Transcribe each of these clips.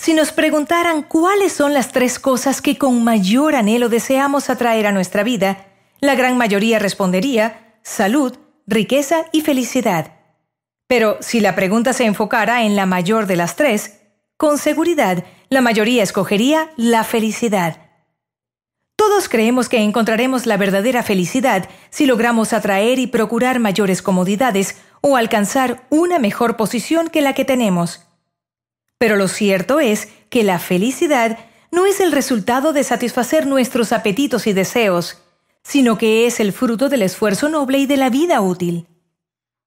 Si nos preguntaran cuáles son las tres cosas que con mayor anhelo deseamos atraer a nuestra vida, la gran mayoría respondería salud, riqueza y felicidad. Pero si la pregunta se enfocara en la mayor de las tres, con seguridad la mayoría escogería la felicidad. Todos creemos que encontraremos la verdadera felicidad si logramos atraer y procurar mayores comodidades o alcanzar una mejor posición que la que tenemos. Pero lo cierto es que la felicidad no es el resultado de satisfacer nuestros apetitos y deseos, sino que es el fruto del esfuerzo noble y de la vida útil.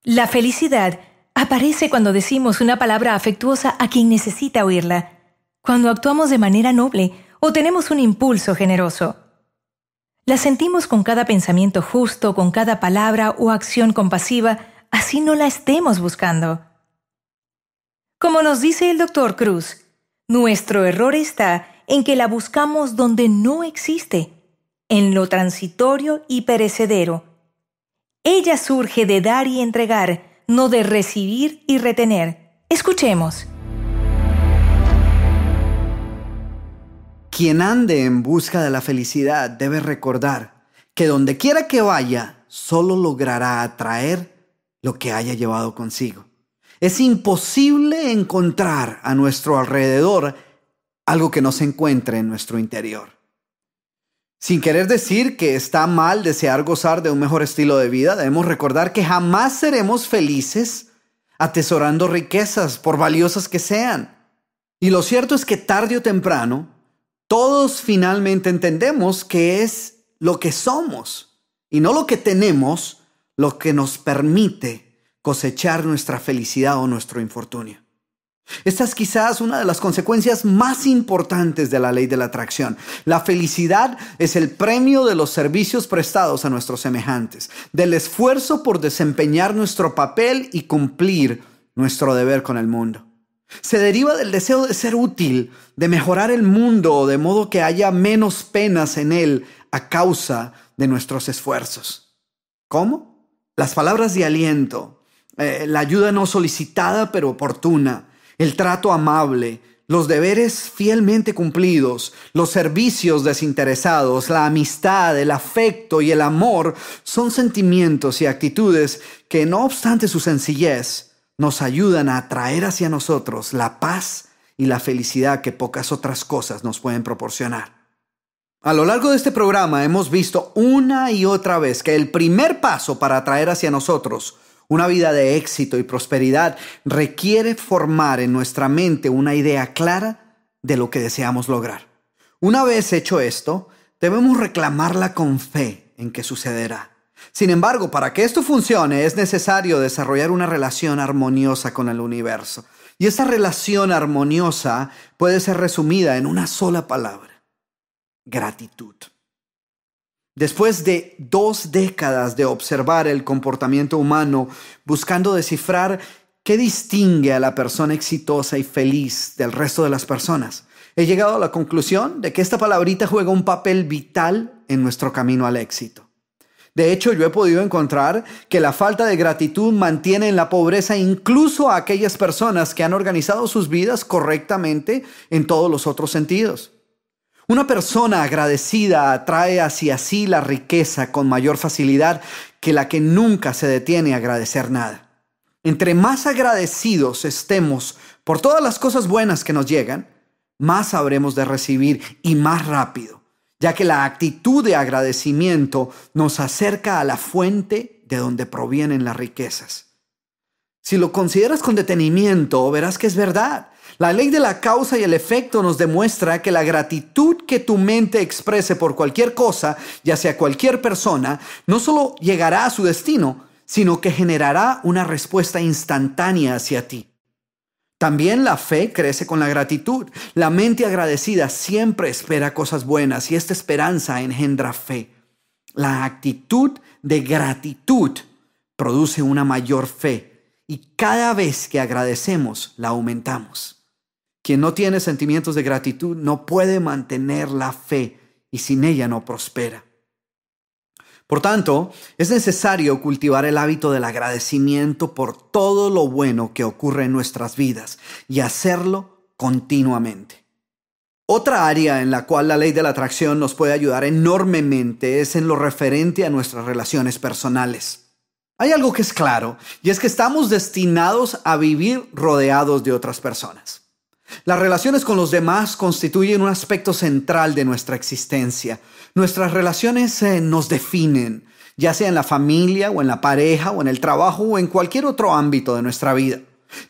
La felicidad aparece cuando decimos una palabra afectuosa a quien necesita oírla, cuando actuamos de manera noble o tenemos un impulso generoso. La sentimos con cada pensamiento justo, con cada palabra o acción compasiva, así no la estemos buscando. Como nos dice el doctor Cruz, nuestro error está en que la buscamos donde no existe en lo transitorio y perecedero. Ella surge de dar y entregar, no de recibir y retener. Escuchemos. Quien ande en busca de la felicidad debe recordar que donde quiera que vaya, solo logrará atraer lo que haya llevado consigo. Es imposible encontrar a nuestro alrededor algo que no se encuentre en nuestro interior. Sin querer decir que está mal desear gozar de un mejor estilo de vida, debemos recordar que jamás seremos felices atesorando riquezas, por valiosas que sean. Y lo cierto es que tarde o temprano, todos finalmente entendemos que es lo que somos y no lo que tenemos lo que nos permite cosechar nuestra felicidad o nuestro infortunio. Esta es quizás una de las consecuencias más importantes de la ley de la atracción. La felicidad es el premio de los servicios prestados a nuestros semejantes, del esfuerzo por desempeñar nuestro papel y cumplir nuestro deber con el mundo. Se deriva del deseo de ser útil, de mejorar el mundo, de modo que haya menos penas en él a causa de nuestros esfuerzos. ¿Cómo? Las palabras de aliento, eh, la ayuda no solicitada pero oportuna, el trato amable, los deberes fielmente cumplidos, los servicios desinteresados, la amistad, el afecto y el amor son sentimientos y actitudes que, no obstante su sencillez, nos ayudan a atraer hacia nosotros la paz y la felicidad que pocas otras cosas nos pueden proporcionar. A lo largo de este programa hemos visto una y otra vez que el primer paso para atraer hacia nosotros una vida de éxito y prosperidad requiere formar en nuestra mente una idea clara de lo que deseamos lograr. Una vez hecho esto, debemos reclamarla con fe en que sucederá. Sin embargo, para que esto funcione es necesario desarrollar una relación armoniosa con el universo. Y esa relación armoniosa puede ser resumida en una sola palabra, gratitud. Después de dos décadas de observar el comportamiento humano, buscando descifrar qué distingue a la persona exitosa y feliz del resto de las personas, he llegado a la conclusión de que esta palabrita juega un papel vital en nuestro camino al éxito. De hecho, yo he podido encontrar que la falta de gratitud mantiene en la pobreza incluso a aquellas personas que han organizado sus vidas correctamente en todos los otros sentidos. Una persona agradecida atrae hacia sí la riqueza con mayor facilidad que la que nunca se detiene a agradecer nada. Entre más agradecidos estemos por todas las cosas buenas que nos llegan, más sabremos de recibir y más rápido, ya que la actitud de agradecimiento nos acerca a la fuente de donde provienen las riquezas. Si lo consideras con detenimiento, verás que es verdad. La ley de la causa y el efecto nos demuestra que la gratitud que tu mente exprese por cualquier cosa, ya sea cualquier persona, no solo llegará a su destino, sino que generará una respuesta instantánea hacia ti. También la fe crece con la gratitud. La mente agradecida siempre espera cosas buenas y esta esperanza engendra fe. La actitud de gratitud produce una mayor fe y cada vez que agradecemos la aumentamos. Quien no tiene sentimientos de gratitud no puede mantener la fe y sin ella no prospera. Por tanto, es necesario cultivar el hábito del agradecimiento por todo lo bueno que ocurre en nuestras vidas y hacerlo continuamente. Otra área en la cual la ley de la atracción nos puede ayudar enormemente es en lo referente a nuestras relaciones personales. Hay algo que es claro, y es que estamos destinados a vivir rodeados de otras personas. Las relaciones con los demás constituyen un aspecto central de nuestra existencia. Nuestras relaciones eh, nos definen, ya sea en la familia o en la pareja o en el trabajo o en cualquier otro ámbito de nuestra vida.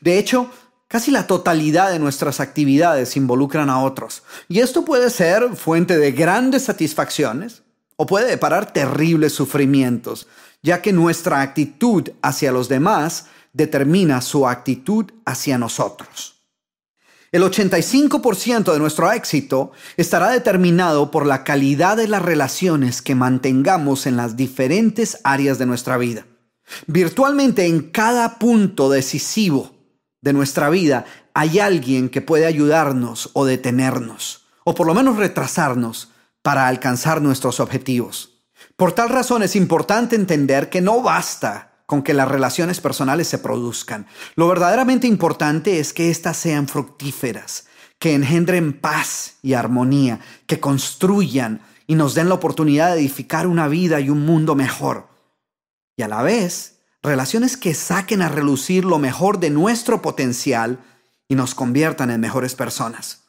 De hecho, Casi la totalidad de nuestras actividades involucran a otros, y esto puede ser fuente de grandes satisfacciones o puede deparar terribles sufrimientos, ya que nuestra actitud hacia los demás determina su actitud hacia nosotros. El 85% de nuestro éxito estará determinado por la calidad de las relaciones que mantengamos en las diferentes áreas de nuestra vida. Virtualmente en cada punto decisivo de nuestra vida hay alguien que puede ayudarnos o detenernos, o por lo menos retrasarnos para alcanzar nuestros objetivos. Por tal razón es importante entender que no basta con que las relaciones personales se produzcan. Lo verdaderamente importante es que éstas sean fructíferas, que engendren paz y armonía, que construyan y nos den la oportunidad de edificar una vida y un mundo mejor. Y a la vez, relaciones que saquen a relucir lo mejor de nuestro potencial y nos conviertan en mejores personas.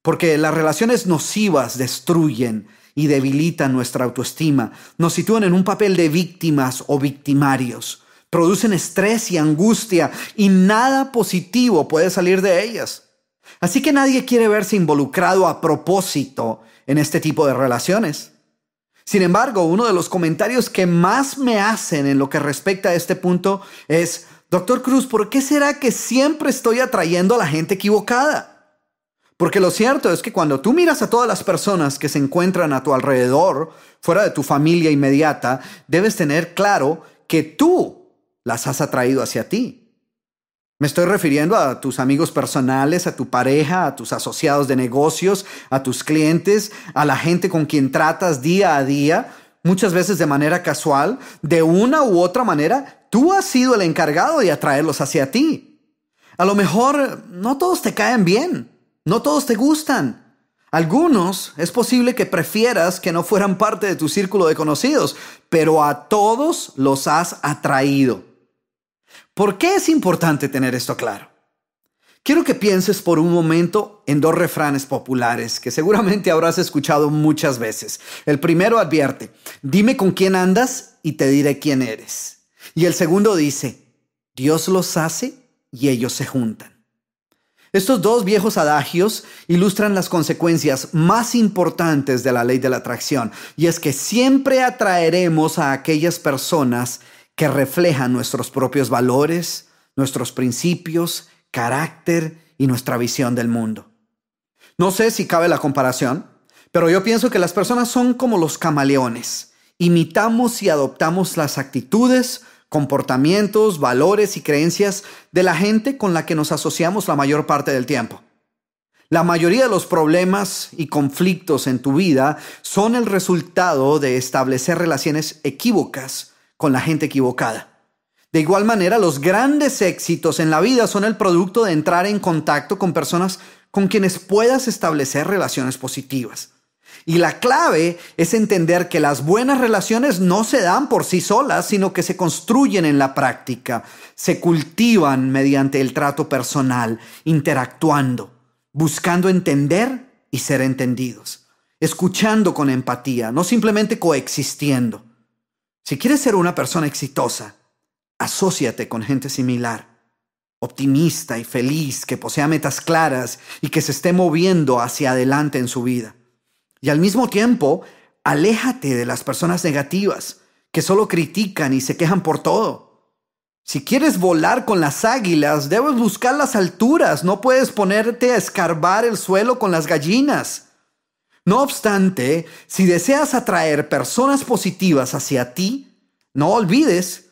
Porque las relaciones nocivas destruyen, y debilitan nuestra autoestima. Nos sitúan en un papel de víctimas o victimarios. Producen estrés y angustia y nada positivo puede salir de ellas. Así que nadie quiere verse involucrado a propósito en este tipo de relaciones. Sin embargo, uno de los comentarios que más me hacen en lo que respecta a este punto es, Doctor Cruz, ¿por qué será que siempre estoy atrayendo a la gente equivocada? Porque lo cierto es que cuando tú miras a todas las personas que se encuentran a tu alrededor, fuera de tu familia inmediata, debes tener claro que tú las has atraído hacia ti. Me estoy refiriendo a tus amigos personales, a tu pareja, a tus asociados de negocios, a tus clientes, a la gente con quien tratas día a día, muchas veces de manera casual, de una u otra manera, tú has sido el encargado de atraerlos hacia ti. A lo mejor no todos te caen bien, no todos te gustan. Algunos es posible que prefieras que no fueran parte de tu círculo de conocidos, pero a todos los has atraído. ¿Por qué es importante tener esto claro? Quiero que pienses por un momento en dos refranes populares que seguramente habrás escuchado muchas veces. El primero advierte, dime con quién andas y te diré quién eres. Y el segundo dice, Dios los hace y ellos se juntan. Estos dos viejos adagios ilustran las consecuencias más importantes de la ley de la atracción, y es que siempre atraeremos a aquellas personas que reflejan nuestros propios valores, nuestros principios, carácter y nuestra visión del mundo. No sé si cabe la comparación, pero yo pienso que las personas son como los camaleones. Imitamos y adoptamos las actitudes, comportamientos, valores y creencias de la gente con la que nos asociamos la mayor parte del tiempo. La mayoría de los problemas y conflictos en tu vida son el resultado de establecer relaciones equívocas con la gente equivocada. De igual manera, los grandes éxitos en la vida son el producto de entrar en contacto con personas con quienes puedas establecer relaciones positivas. Y la clave es entender que las buenas relaciones no se dan por sí solas, sino que se construyen en la práctica, se cultivan mediante el trato personal, interactuando, buscando entender y ser entendidos, escuchando con empatía, no simplemente coexistiendo. Si quieres ser una persona exitosa, asóciate con gente similar, optimista y feliz, que posea metas claras y que se esté moviendo hacia adelante en su vida. Y al mismo tiempo, aléjate de las personas negativas que solo critican y se quejan por todo. Si quieres volar con las águilas, debes buscar las alturas, no puedes ponerte a escarbar el suelo con las gallinas. No obstante, si deseas atraer personas positivas hacia ti, no olvides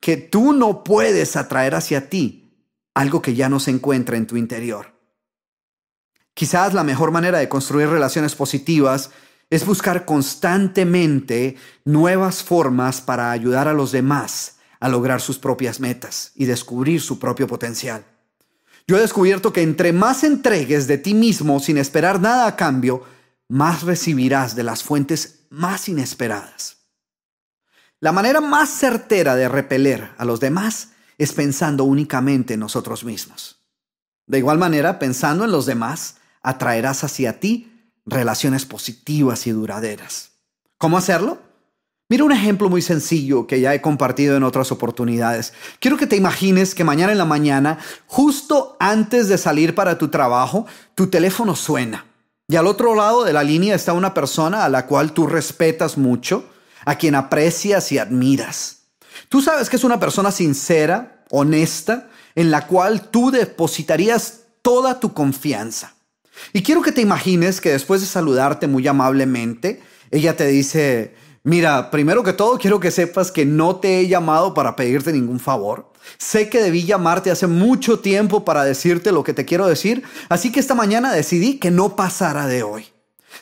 que tú no puedes atraer hacia ti algo que ya no se encuentra en tu interior. Quizás la mejor manera de construir relaciones positivas es buscar constantemente nuevas formas para ayudar a los demás a lograr sus propias metas y descubrir su propio potencial. Yo he descubierto que entre más entregues de ti mismo sin esperar nada a cambio, más recibirás de las fuentes más inesperadas. La manera más certera de repeler a los demás es pensando únicamente en nosotros mismos. De igual manera, pensando en los demás, atraerás hacia ti relaciones positivas y duraderas. ¿Cómo hacerlo? Mira un ejemplo muy sencillo que ya he compartido en otras oportunidades. Quiero que te imagines que mañana en la mañana, justo antes de salir para tu trabajo, tu teléfono suena. Y al otro lado de la línea está una persona a la cual tú respetas mucho, a quien aprecias y admiras. Tú sabes que es una persona sincera, honesta, en la cual tú depositarías toda tu confianza. Y quiero que te imagines que después de saludarte muy amablemente, ella te dice, mira, primero que todo quiero que sepas que no te he llamado para pedirte ningún favor. Sé que debí llamarte hace mucho tiempo para decirte lo que te quiero decir, así que esta mañana decidí que no pasara de hoy.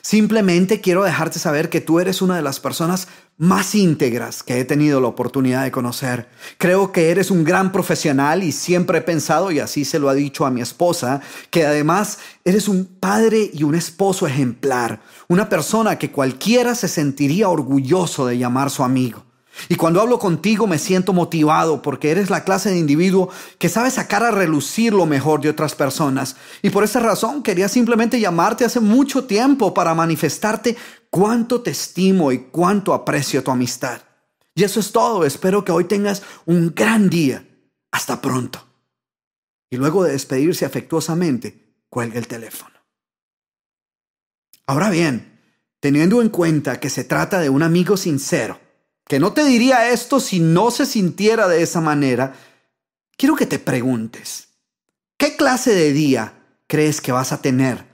Simplemente quiero dejarte saber que tú eres una de las personas más íntegras que he tenido la oportunidad de conocer. Creo que eres un gran profesional y siempre he pensado, y así se lo ha dicho a mi esposa, que además eres un padre y un esposo ejemplar, una persona que cualquiera se sentiría orgulloso de llamar su amigo. Y cuando hablo contigo me siento motivado porque eres la clase de individuo que sabe sacar a relucir lo mejor de otras personas. Y por esa razón quería simplemente llamarte hace mucho tiempo para manifestarte cuánto te estimo y cuánto aprecio tu amistad. Y eso es todo. Espero que hoy tengas un gran día. Hasta pronto. Y luego de despedirse afectuosamente, cuelga el teléfono. Ahora bien, teniendo en cuenta que se trata de un amigo sincero, que no te diría esto si no se sintiera de esa manera, quiero que te preguntes, ¿qué clase de día crees que vas a tener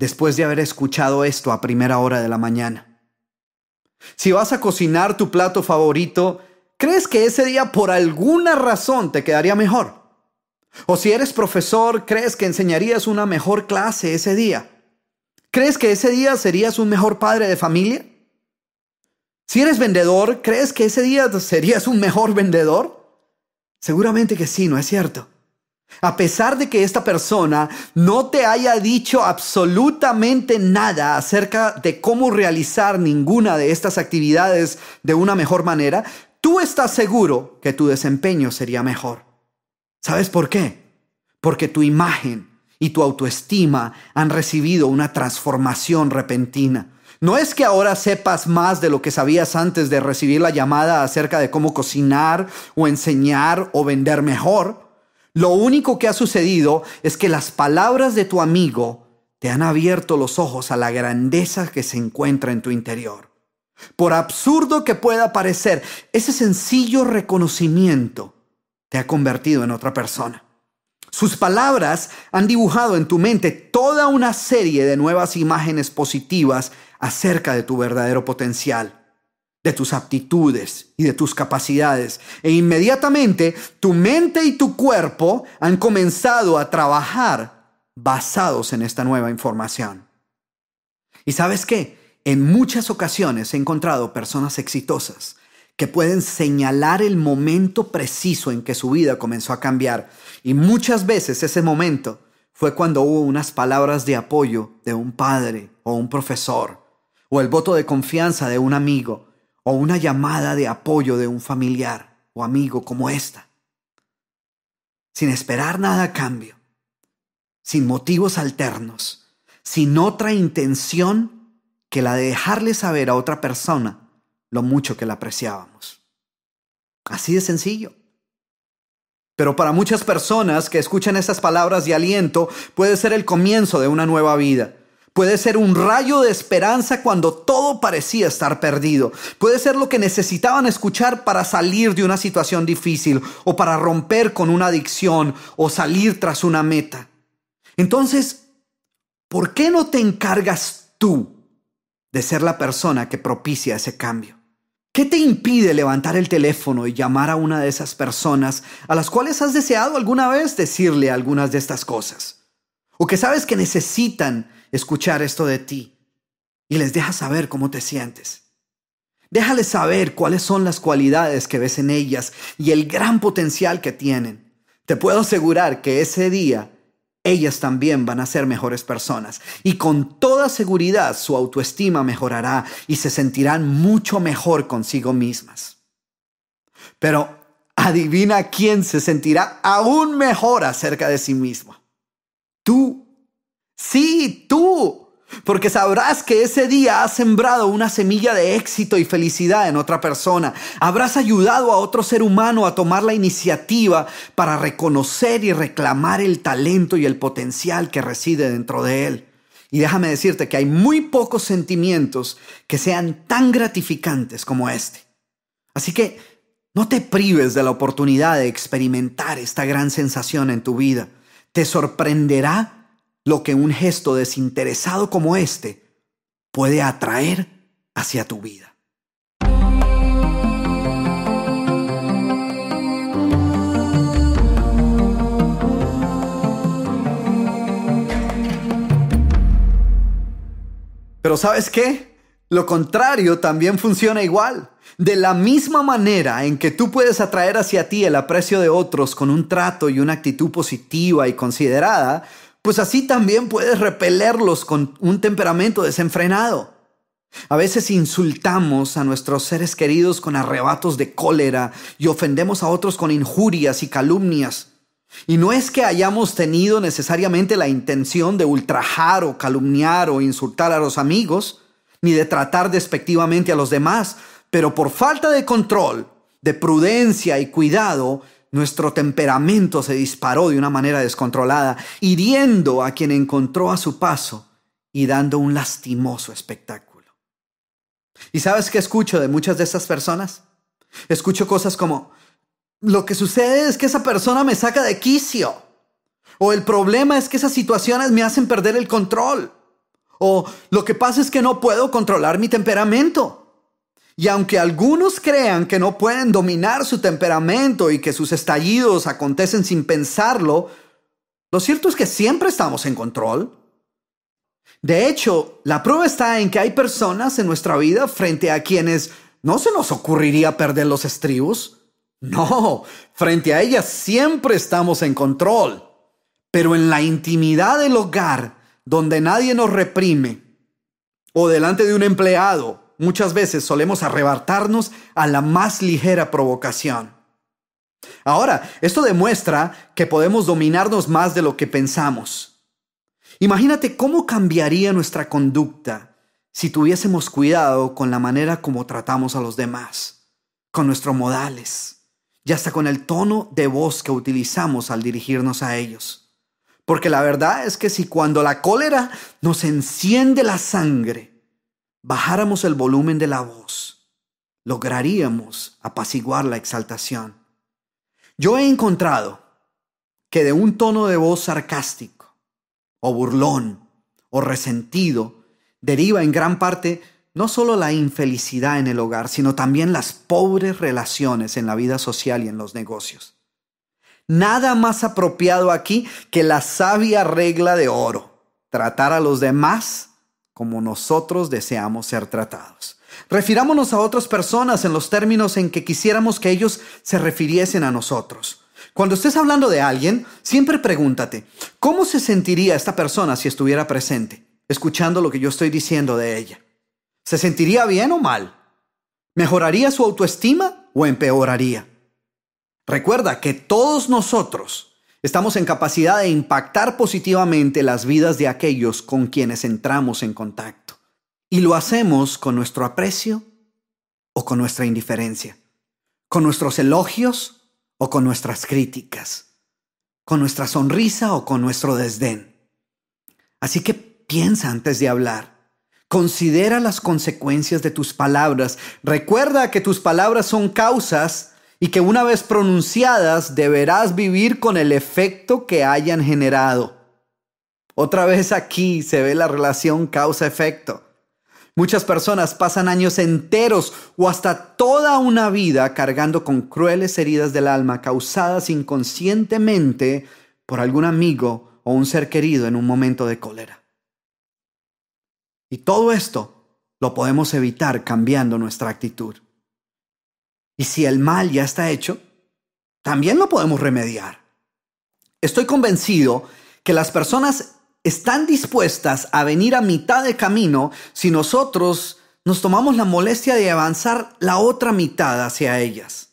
después de haber escuchado esto a primera hora de la mañana. Si vas a cocinar tu plato favorito, ¿crees que ese día por alguna razón te quedaría mejor? O si eres profesor, ¿crees que enseñarías una mejor clase ese día? ¿Crees que ese día serías un mejor padre de familia? Si eres vendedor, ¿crees que ese día serías un mejor vendedor? Seguramente que sí, ¿no es cierto? A pesar de que esta persona no te haya dicho absolutamente nada acerca de cómo realizar ninguna de estas actividades de una mejor manera, tú estás seguro que tu desempeño sería mejor. ¿Sabes por qué? Porque tu imagen y tu autoestima han recibido una transformación repentina. No es que ahora sepas más de lo que sabías antes de recibir la llamada acerca de cómo cocinar o enseñar o vender mejor lo único que ha sucedido es que las palabras de tu amigo te han abierto los ojos a la grandeza que se encuentra en tu interior. Por absurdo que pueda parecer, ese sencillo reconocimiento te ha convertido en otra persona. Sus palabras han dibujado en tu mente toda una serie de nuevas imágenes positivas acerca de tu verdadero potencial de tus aptitudes y de tus capacidades. E inmediatamente tu mente y tu cuerpo han comenzado a trabajar basados en esta nueva información. ¿Y sabes qué? En muchas ocasiones he encontrado personas exitosas que pueden señalar el momento preciso en que su vida comenzó a cambiar. Y muchas veces ese momento fue cuando hubo unas palabras de apoyo de un padre o un profesor, o el voto de confianza de un amigo, o una llamada de apoyo de un familiar o amigo como esta, sin esperar nada a cambio, sin motivos alternos, sin otra intención que la de dejarle saber a otra persona lo mucho que la apreciábamos. Así de sencillo. Pero para muchas personas que escuchan estas palabras de aliento puede ser el comienzo de una nueva vida Puede ser un rayo de esperanza cuando todo parecía estar perdido. Puede ser lo que necesitaban escuchar para salir de una situación difícil o para romper con una adicción o salir tras una meta. Entonces, ¿por qué no te encargas tú de ser la persona que propicia ese cambio? ¿Qué te impide levantar el teléfono y llamar a una de esas personas a las cuales has deseado alguna vez decirle algunas de estas cosas? O que sabes que necesitan escuchar esto de ti y les deja saber cómo te sientes. Déjales saber cuáles son las cualidades que ves en ellas y el gran potencial que tienen. Te puedo asegurar que ese día ellas también van a ser mejores personas y con toda seguridad su autoestima mejorará y se sentirán mucho mejor consigo mismas. Pero adivina quién se sentirá aún mejor acerca de sí mismo. Tú Sí, tú. Porque sabrás que ese día has sembrado una semilla de éxito y felicidad en otra persona. Habrás ayudado a otro ser humano a tomar la iniciativa para reconocer y reclamar el talento y el potencial que reside dentro de él. Y déjame decirte que hay muy pocos sentimientos que sean tan gratificantes como este. Así que no te prives de la oportunidad de experimentar esta gran sensación en tu vida. Te sorprenderá lo que un gesto desinteresado como este puede atraer hacia tu vida. Pero ¿sabes qué? Lo contrario también funciona igual. De la misma manera en que tú puedes atraer hacia ti el aprecio de otros con un trato y una actitud positiva y considerada, pues así también puedes repelerlos con un temperamento desenfrenado. A veces insultamos a nuestros seres queridos con arrebatos de cólera y ofendemos a otros con injurias y calumnias. Y no es que hayamos tenido necesariamente la intención de ultrajar o calumniar o insultar a los amigos, ni de tratar despectivamente a los demás, pero por falta de control, de prudencia y cuidado, nuestro temperamento se disparó de una manera descontrolada, hiriendo a quien encontró a su paso y dando un lastimoso espectáculo. ¿Y sabes qué escucho de muchas de esas personas? Escucho cosas como, lo que sucede es que esa persona me saca de quicio. O el problema es que esas situaciones me hacen perder el control. O lo que pasa es que no puedo controlar mi temperamento. Y aunque algunos crean que no pueden dominar su temperamento y que sus estallidos acontecen sin pensarlo, lo cierto es que siempre estamos en control. De hecho, la prueba está en que hay personas en nuestra vida frente a quienes no se nos ocurriría perder los estribos. No, frente a ellas siempre estamos en control. Pero en la intimidad del hogar, donde nadie nos reprime, o delante de un empleado, Muchas veces solemos arrebatarnos a la más ligera provocación. Ahora, esto demuestra que podemos dominarnos más de lo que pensamos. Imagínate cómo cambiaría nuestra conducta si tuviésemos cuidado con la manera como tratamos a los demás, con nuestros modales y hasta con el tono de voz que utilizamos al dirigirnos a ellos. Porque la verdad es que si cuando la cólera nos enciende la sangre, bajáramos el volumen de la voz, lograríamos apaciguar la exaltación. Yo he encontrado que de un tono de voz sarcástico, o burlón, o resentido, deriva en gran parte no solo la infelicidad en el hogar, sino también las pobres relaciones en la vida social y en los negocios. Nada más apropiado aquí que la sabia regla de oro, tratar a los demás como nosotros deseamos ser tratados. Refirámonos a otras personas en los términos en que quisiéramos que ellos se refiriesen a nosotros. Cuando estés hablando de alguien, siempre pregúntate, ¿cómo se sentiría esta persona si estuviera presente, escuchando lo que yo estoy diciendo de ella? ¿Se sentiría bien o mal? ¿Mejoraría su autoestima o empeoraría? Recuerda que todos nosotros Estamos en capacidad de impactar positivamente las vidas de aquellos con quienes entramos en contacto. Y lo hacemos con nuestro aprecio o con nuestra indiferencia, con nuestros elogios o con nuestras críticas, con nuestra sonrisa o con nuestro desdén. Así que piensa antes de hablar. Considera las consecuencias de tus palabras. Recuerda que tus palabras son causas y que una vez pronunciadas deberás vivir con el efecto que hayan generado. Otra vez aquí se ve la relación causa-efecto. Muchas personas pasan años enteros o hasta toda una vida cargando con crueles heridas del alma causadas inconscientemente por algún amigo o un ser querido en un momento de cólera. Y todo esto lo podemos evitar cambiando nuestra actitud. Y si el mal ya está hecho, también lo podemos remediar. Estoy convencido que las personas están dispuestas a venir a mitad de camino si nosotros nos tomamos la molestia de avanzar la otra mitad hacia ellas.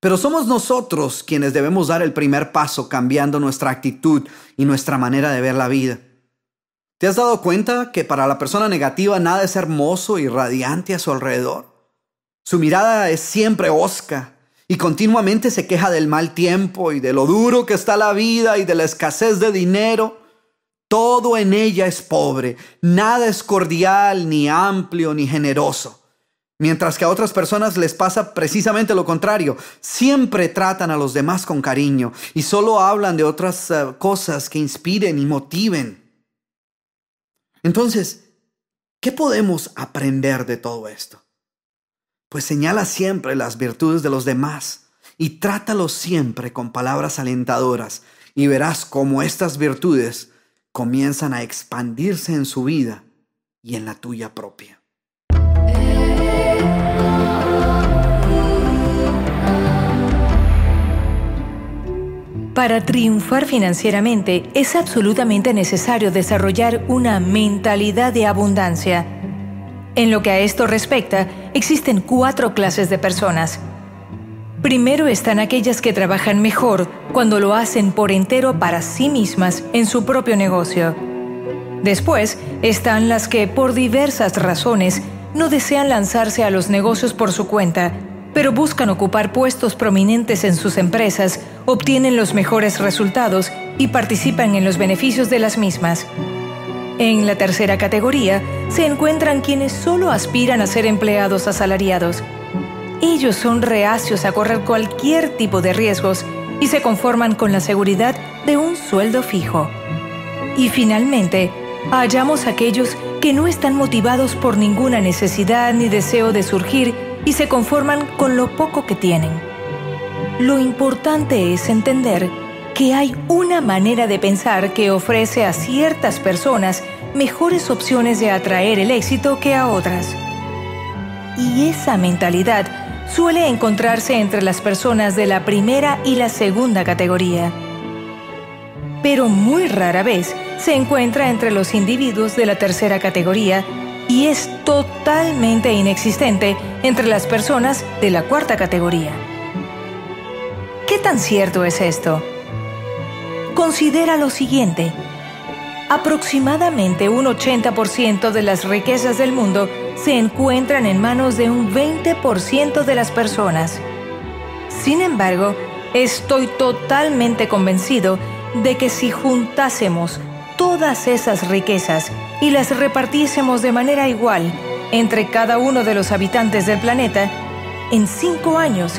Pero somos nosotros quienes debemos dar el primer paso cambiando nuestra actitud y nuestra manera de ver la vida. ¿Te has dado cuenta que para la persona negativa nada es hermoso y radiante a su alrededor? Su mirada es siempre hosca y continuamente se queja del mal tiempo y de lo duro que está la vida y de la escasez de dinero. Todo en ella es pobre, nada es cordial, ni amplio, ni generoso. Mientras que a otras personas les pasa precisamente lo contrario. Siempre tratan a los demás con cariño y solo hablan de otras eh, cosas que inspiren y motiven. Entonces, ¿qué podemos aprender de todo esto? pues señala siempre las virtudes de los demás y trátalos siempre con palabras alentadoras y verás cómo estas virtudes comienzan a expandirse en su vida y en la tuya propia. Para triunfar financieramente es absolutamente necesario desarrollar una mentalidad de abundancia en lo que a esto respecta, existen cuatro clases de personas. Primero están aquellas que trabajan mejor cuando lo hacen por entero para sí mismas en su propio negocio. Después están las que, por diversas razones, no desean lanzarse a los negocios por su cuenta, pero buscan ocupar puestos prominentes en sus empresas, obtienen los mejores resultados y participan en los beneficios de las mismas. En la tercera categoría se encuentran quienes solo aspiran a ser empleados asalariados. Ellos son reacios a correr cualquier tipo de riesgos y se conforman con la seguridad de un sueldo fijo. Y finalmente, hallamos aquellos que no están motivados por ninguna necesidad ni deseo de surgir y se conforman con lo poco que tienen. Lo importante es entender que hay una manera de pensar que ofrece a ciertas personas mejores opciones de atraer el éxito que a otras. Y esa mentalidad suele encontrarse entre las personas de la primera y la segunda categoría. Pero muy rara vez se encuentra entre los individuos de la tercera categoría y es totalmente inexistente entre las personas de la cuarta categoría. ¿Qué tan cierto es esto? considera lo siguiente. Aproximadamente un 80% de las riquezas del mundo se encuentran en manos de un 20% de las personas. Sin embargo, estoy totalmente convencido de que si juntásemos todas esas riquezas y las repartiésemos de manera igual entre cada uno de los habitantes del planeta, en cinco años,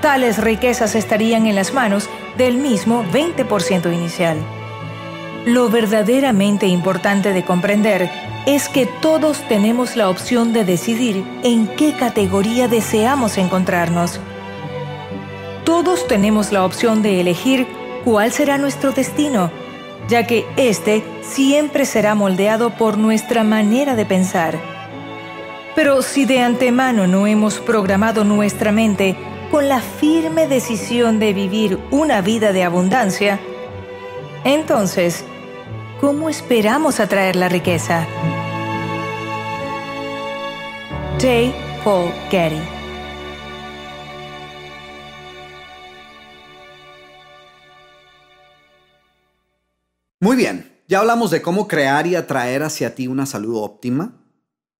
tales riquezas estarían en las manos del mismo 20% inicial. Lo verdaderamente importante de comprender es que todos tenemos la opción de decidir en qué categoría deseamos encontrarnos. Todos tenemos la opción de elegir cuál será nuestro destino, ya que este siempre será moldeado por nuestra manera de pensar. Pero si de antemano no hemos programado nuestra mente con la firme decisión de vivir una vida de abundancia, entonces, ¿cómo esperamos atraer la riqueza? J. Paul Getty Muy bien, ya hablamos de cómo crear y atraer hacia ti una salud óptima,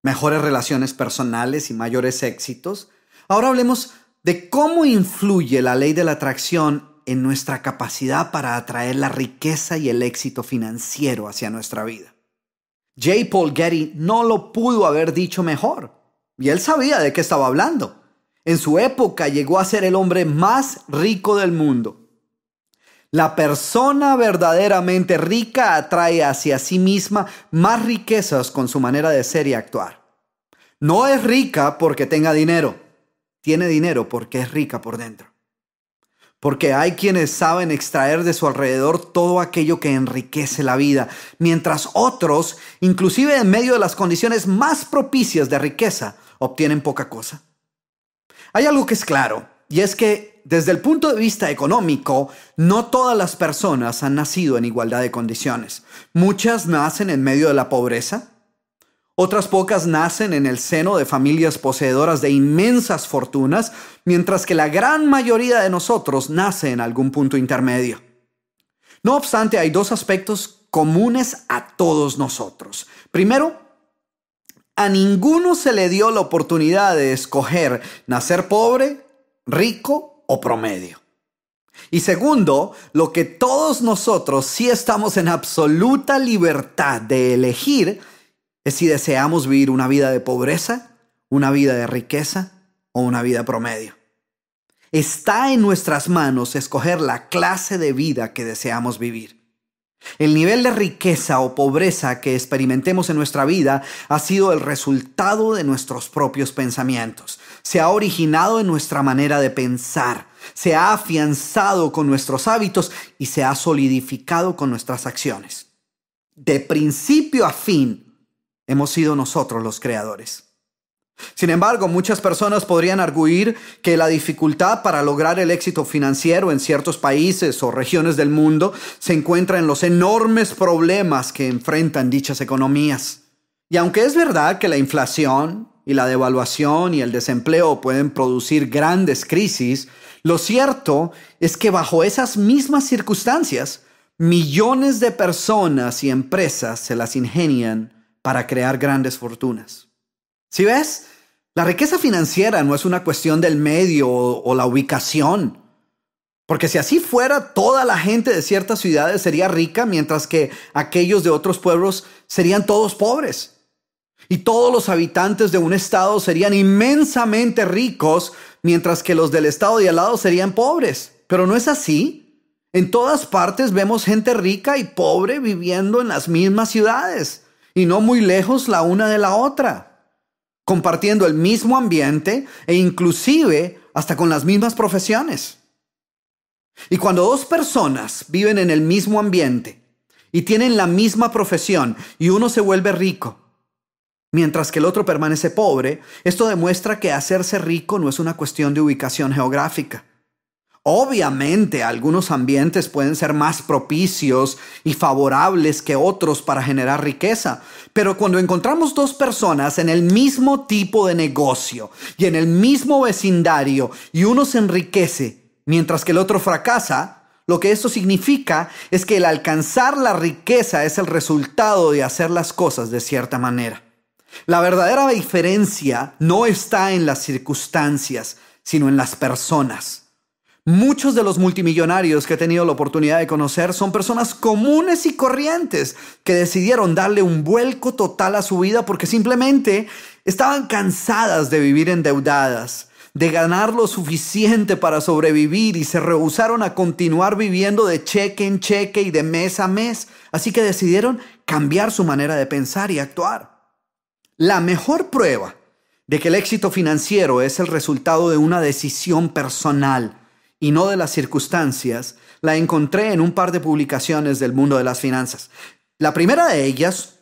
mejores relaciones personales y mayores éxitos. Ahora hablemos de cómo influye la ley de la atracción en nuestra capacidad para atraer la riqueza y el éxito financiero hacia nuestra vida. J. Paul Getty no lo pudo haber dicho mejor, y él sabía de qué estaba hablando. En su época llegó a ser el hombre más rico del mundo. La persona verdaderamente rica atrae hacia sí misma más riquezas con su manera de ser y actuar. No es rica porque tenga dinero tiene dinero porque es rica por dentro. Porque hay quienes saben extraer de su alrededor todo aquello que enriquece la vida, mientras otros, inclusive en medio de las condiciones más propicias de riqueza, obtienen poca cosa. Hay algo que es claro, y es que desde el punto de vista económico, no todas las personas han nacido en igualdad de condiciones. Muchas nacen en medio de la pobreza, otras pocas nacen en el seno de familias poseedoras de inmensas fortunas, mientras que la gran mayoría de nosotros nace en algún punto intermedio. No obstante, hay dos aspectos comunes a todos nosotros. Primero, a ninguno se le dio la oportunidad de escoger nacer pobre, rico o promedio. Y segundo, lo que todos nosotros sí estamos en absoluta libertad de elegir es si deseamos vivir una vida de pobreza, una vida de riqueza o una vida promedio. Está en nuestras manos escoger la clase de vida que deseamos vivir. El nivel de riqueza o pobreza que experimentemos en nuestra vida ha sido el resultado de nuestros propios pensamientos. Se ha originado en nuestra manera de pensar, se ha afianzado con nuestros hábitos y se ha solidificado con nuestras acciones. De principio a fin, Hemos sido nosotros los creadores. Sin embargo, muchas personas podrían arguir que la dificultad para lograr el éxito financiero en ciertos países o regiones del mundo se encuentra en los enormes problemas que enfrentan dichas economías. Y aunque es verdad que la inflación y la devaluación y el desempleo pueden producir grandes crisis, lo cierto es que bajo esas mismas circunstancias, millones de personas y empresas se las ingenian para crear grandes fortunas. Si ves? La riqueza financiera no es una cuestión del medio o, o la ubicación. Porque si así fuera, toda la gente de ciertas ciudades sería rica, mientras que aquellos de otros pueblos serían todos pobres. Y todos los habitantes de un estado serían inmensamente ricos, mientras que los del estado de al lado serían pobres. Pero no es así. En todas partes vemos gente rica y pobre viviendo en las mismas ciudades y no muy lejos la una de la otra, compartiendo el mismo ambiente e inclusive hasta con las mismas profesiones. Y cuando dos personas viven en el mismo ambiente y tienen la misma profesión y uno se vuelve rico, mientras que el otro permanece pobre, esto demuestra que hacerse rico no es una cuestión de ubicación geográfica Obviamente algunos ambientes pueden ser más propicios y favorables que otros para generar riqueza, pero cuando encontramos dos personas en el mismo tipo de negocio y en el mismo vecindario y uno se enriquece mientras que el otro fracasa, lo que esto significa es que el alcanzar la riqueza es el resultado de hacer las cosas de cierta manera. La verdadera diferencia no está en las circunstancias, sino en las personas. Muchos de los multimillonarios que he tenido la oportunidad de conocer son personas comunes y corrientes que decidieron darle un vuelco total a su vida porque simplemente estaban cansadas de vivir endeudadas, de ganar lo suficiente para sobrevivir y se rehusaron a continuar viviendo de cheque en cheque y de mes a mes. Así que decidieron cambiar su manera de pensar y actuar. La mejor prueba de que el éxito financiero es el resultado de una decisión personal y no de las circunstancias, la encontré en un par de publicaciones del mundo de las finanzas. La primera de ellas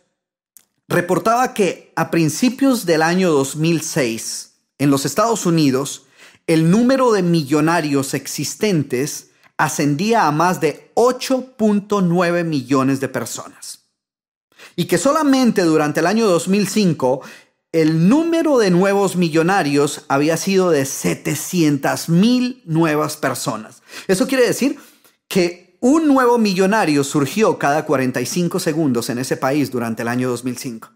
reportaba que a principios del año 2006, en los Estados Unidos, el número de millonarios existentes ascendía a más de 8.9 millones de personas. Y que solamente durante el año 2005 el número de nuevos millonarios había sido de 700 mil nuevas personas. Eso quiere decir que un nuevo millonario surgió cada 45 segundos en ese país durante el año 2005.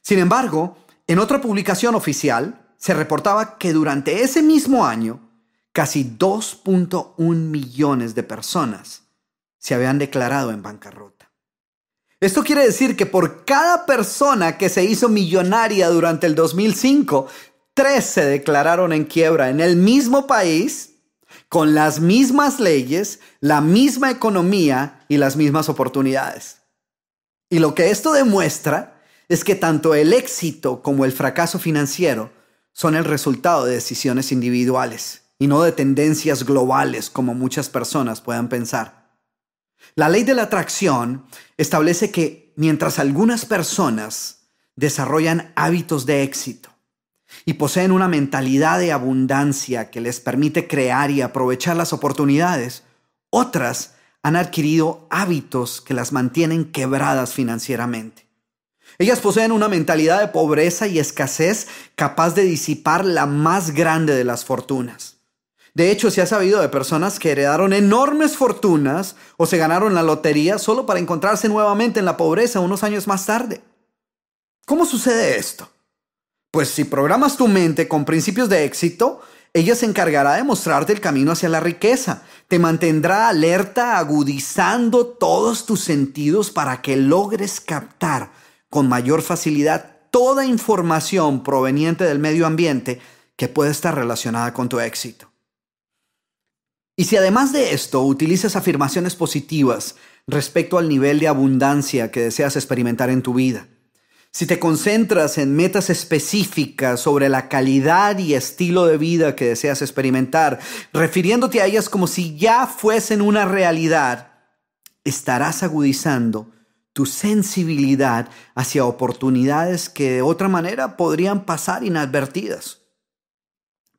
Sin embargo, en otra publicación oficial se reportaba que durante ese mismo año, casi 2.1 millones de personas se habían declarado en bancarrota. Esto quiere decir que por cada persona que se hizo millonaria durante el 2005, tres se declararon en quiebra en el mismo país, con las mismas leyes, la misma economía y las mismas oportunidades. Y lo que esto demuestra es que tanto el éxito como el fracaso financiero son el resultado de decisiones individuales y no de tendencias globales como muchas personas puedan pensar. La ley de la atracción establece que mientras algunas personas desarrollan hábitos de éxito y poseen una mentalidad de abundancia que les permite crear y aprovechar las oportunidades, otras han adquirido hábitos que las mantienen quebradas financieramente. Ellas poseen una mentalidad de pobreza y escasez capaz de disipar la más grande de las fortunas. De hecho, se ha sabido de personas que heredaron enormes fortunas o se ganaron la lotería solo para encontrarse nuevamente en la pobreza unos años más tarde. ¿Cómo sucede esto? Pues si programas tu mente con principios de éxito, ella se encargará de mostrarte el camino hacia la riqueza, te mantendrá alerta, agudizando todos tus sentidos para que logres captar con mayor facilidad toda información proveniente del medio ambiente que puede estar relacionada con tu éxito. Y si además de esto utilizas afirmaciones positivas respecto al nivel de abundancia que deseas experimentar en tu vida, si te concentras en metas específicas sobre la calidad y estilo de vida que deseas experimentar, refiriéndote a ellas como si ya fuesen una realidad, estarás agudizando tu sensibilidad hacia oportunidades que de otra manera podrían pasar inadvertidas.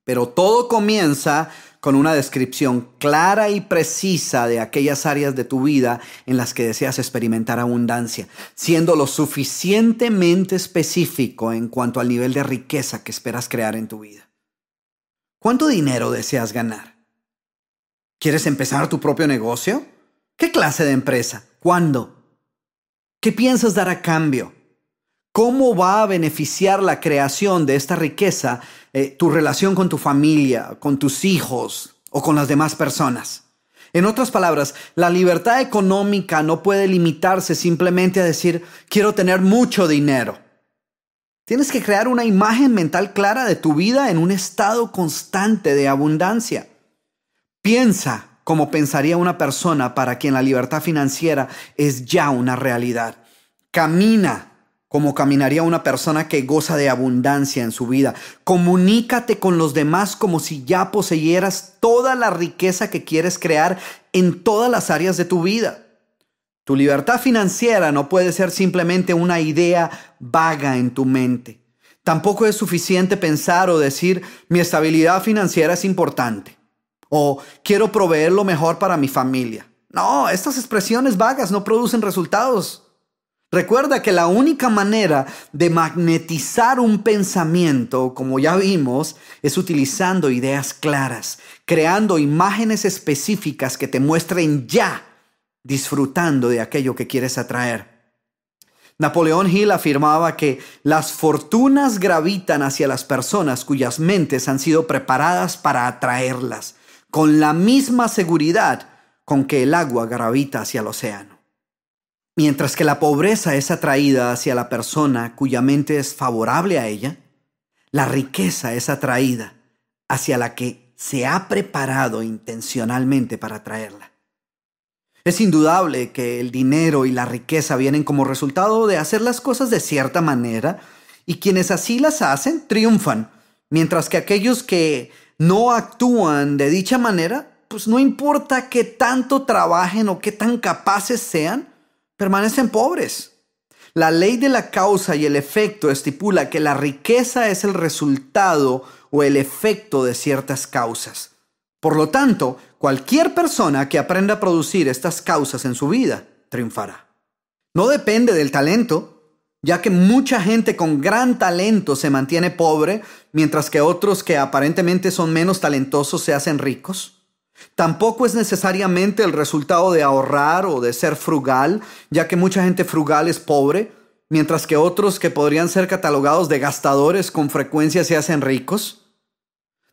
Pero todo comienza con una descripción clara y precisa de aquellas áreas de tu vida en las que deseas experimentar abundancia, siendo lo suficientemente específico en cuanto al nivel de riqueza que esperas crear en tu vida. ¿Cuánto dinero deseas ganar? ¿Quieres empezar tu propio negocio? ¿Qué clase de empresa? ¿Cuándo? ¿Qué piensas dar a cambio? ¿Cómo va a beneficiar la creación de esta riqueza eh, tu relación con tu familia, con tus hijos o con las demás personas. En otras palabras, la libertad económica no puede limitarse simplemente a decir, quiero tener mucho dinero. Tienes que crear una imagen mental clara de tu vida en un estado constante de abundancia. Piensa como pensaría una persona para quien la libertad financiera es ya una realidad. Camina como caminaría una persona que goza de abundancia en su vida. Comunícate con los demás como si ya poseyeras toda la riqueza que quieres crear en todas las áreas de tu vida. Tu libertad financiera no puede ser simplemente una idea vaga en tu mente. Tampoco es suficiente pensar o decir mi estabilidad financiera es importante o quiero proveer lo mejor para mi familia. No, estas expresiones vagas no producen resultados. Recuerda que la única manera de magnetizar un pensamiento, como ya vimos, es utilizando ideas claras, creando imágenes específicas que te muestren ya disfrutando de aquello que quieres atraer. Napoleón Hill afirmaba que las fortunas gravitan hacia las personas cuyas mentes han sido preparadas para atraerlas, con la misma seguridad con que el agua gravita hacia el océano. Mientras que la pobreza es atraída hacia la persona cuya mente es favorable a ella, la riqueza es atraída hacia la que se ha preparado intencionalmente para atraerla. Es indudable que el dinero y la riqueza vienen como resultado de hacer las cosas de cierta manera y quienes así las hacen triunfan, mientras que aquellos que no actúan de dicha manera, pues no importa qué tanto trabajen o qué tan capaces sean, permanecen pobres. La ley de la causa y el efecto estipula que la riqueza es el resultado o el efecto de ciertas causas. Por lo tanto, cualquier persona que aprenda a producir estas causas en su vida triunfará. No depende del talento, ya que mucha gente con gran talento se mantiene pobre, mientras que otros que aparentemente son menos talentosos se hacen ricos. Tampoco es necesariamente el resultado de ahorrar o de ser frugal, ya que mucha gente frugal es pobre, mientras que otros que podrían ser catalogados de gastadores con frecuencia se hacen ricos.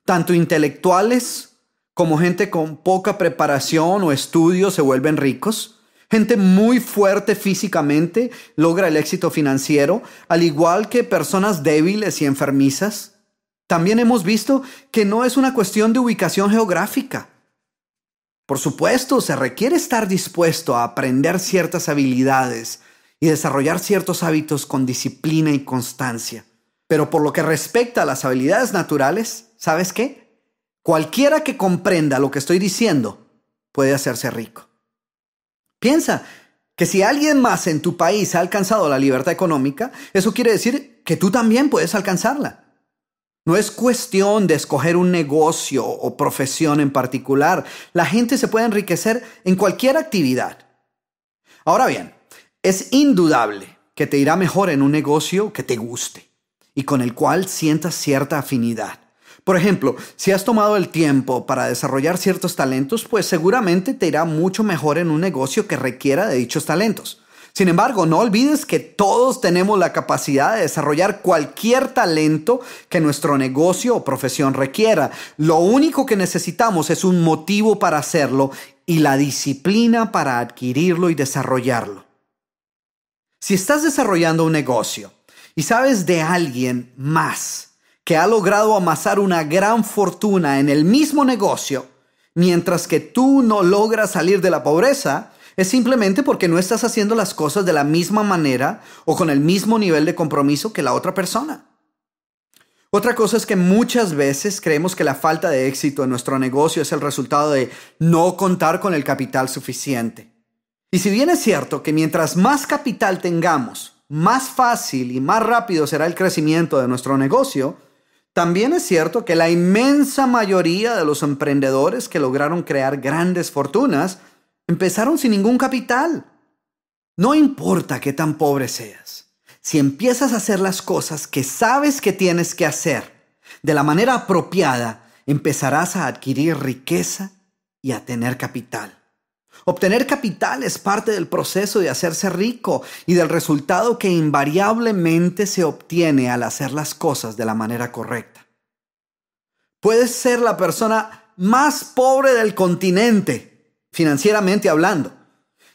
Tanto intelectuales como gente con poca preparación o estudio se vuelven ricos. Gente muy fuerte físicamente logra el éxito financiero, al igual que personas débiles y enfermizas. También hemos visto que no es una cuestión de ubicación geográfica. Por supuesto, se requiere estar dispuesto a aprender ciertas habilidades y desarrollar ciertos hábitos con disciplina y constancia. Pero por lo que respecta a las habilidades naturales, ¿sabes qué? Cualquiera que comprenda lo que estoy diciendo puede hacerse rico. Piensa que si alguien más en tu país ha alcanzado la libertad económica, eso quiere decir que tú también puedes alcanzarla. No es cuestión de escoger un negocio o profesión en particular. La gente se puede enriquecer en cualquier actividad. Ahora bien, es indudable que te irá mejor en un negocio que te guste y con el cual sientas cierta afinidad. Por ejemplo, si has tomado el tiempo para desarrollar ciertos talentos, pues seguramente te irá mucho mejor en un negocio que requiera de dichos talentos. Sin embargo, no olvides que todos tenemos la capacidad de desarrollar cualquier talento que nuestro negocio o profesión requiera. Lo único que necesitamos es un motivo para hacerlo y la disciplina para adquirirlo y desarrollarlo. Si estás desarrollando un negocio y sabes de alguien más que ha logrado amasar una gran fortuna en el mismo negocio, mientras que tú no logras salir de la pobreza, es simplemente porque no estás haciendo las cosas de la misma manera o con el mismo nivel de compromiso que la otra persona. Otra cosa es que muchas veces creemos que la falta de éxito en nuestro negocio es el resultado de no contar con el capital suficiente. Y si bien es cierto que mientras más capital tengamos, más fácil y más rápido será el crecimiento de nuestro negocio, también es cierto que la inmensa mayoría de los emprendedores que lograron crear grandes fortunas Empezaron sin ningún capital. No importa qué tan pobre seas, si empiezas a hacer las cosas que sabes que tienes que hacer de la manera apropiada, empezarás a adquirir riqueza y a tener capital. Obtener capital es parte del proceso de hacerse rico y del resultado que invariablemente se obtiene al hacer las cosas de la manera correcta. Puedes ser la persona más pobre del continente financieramente hablando,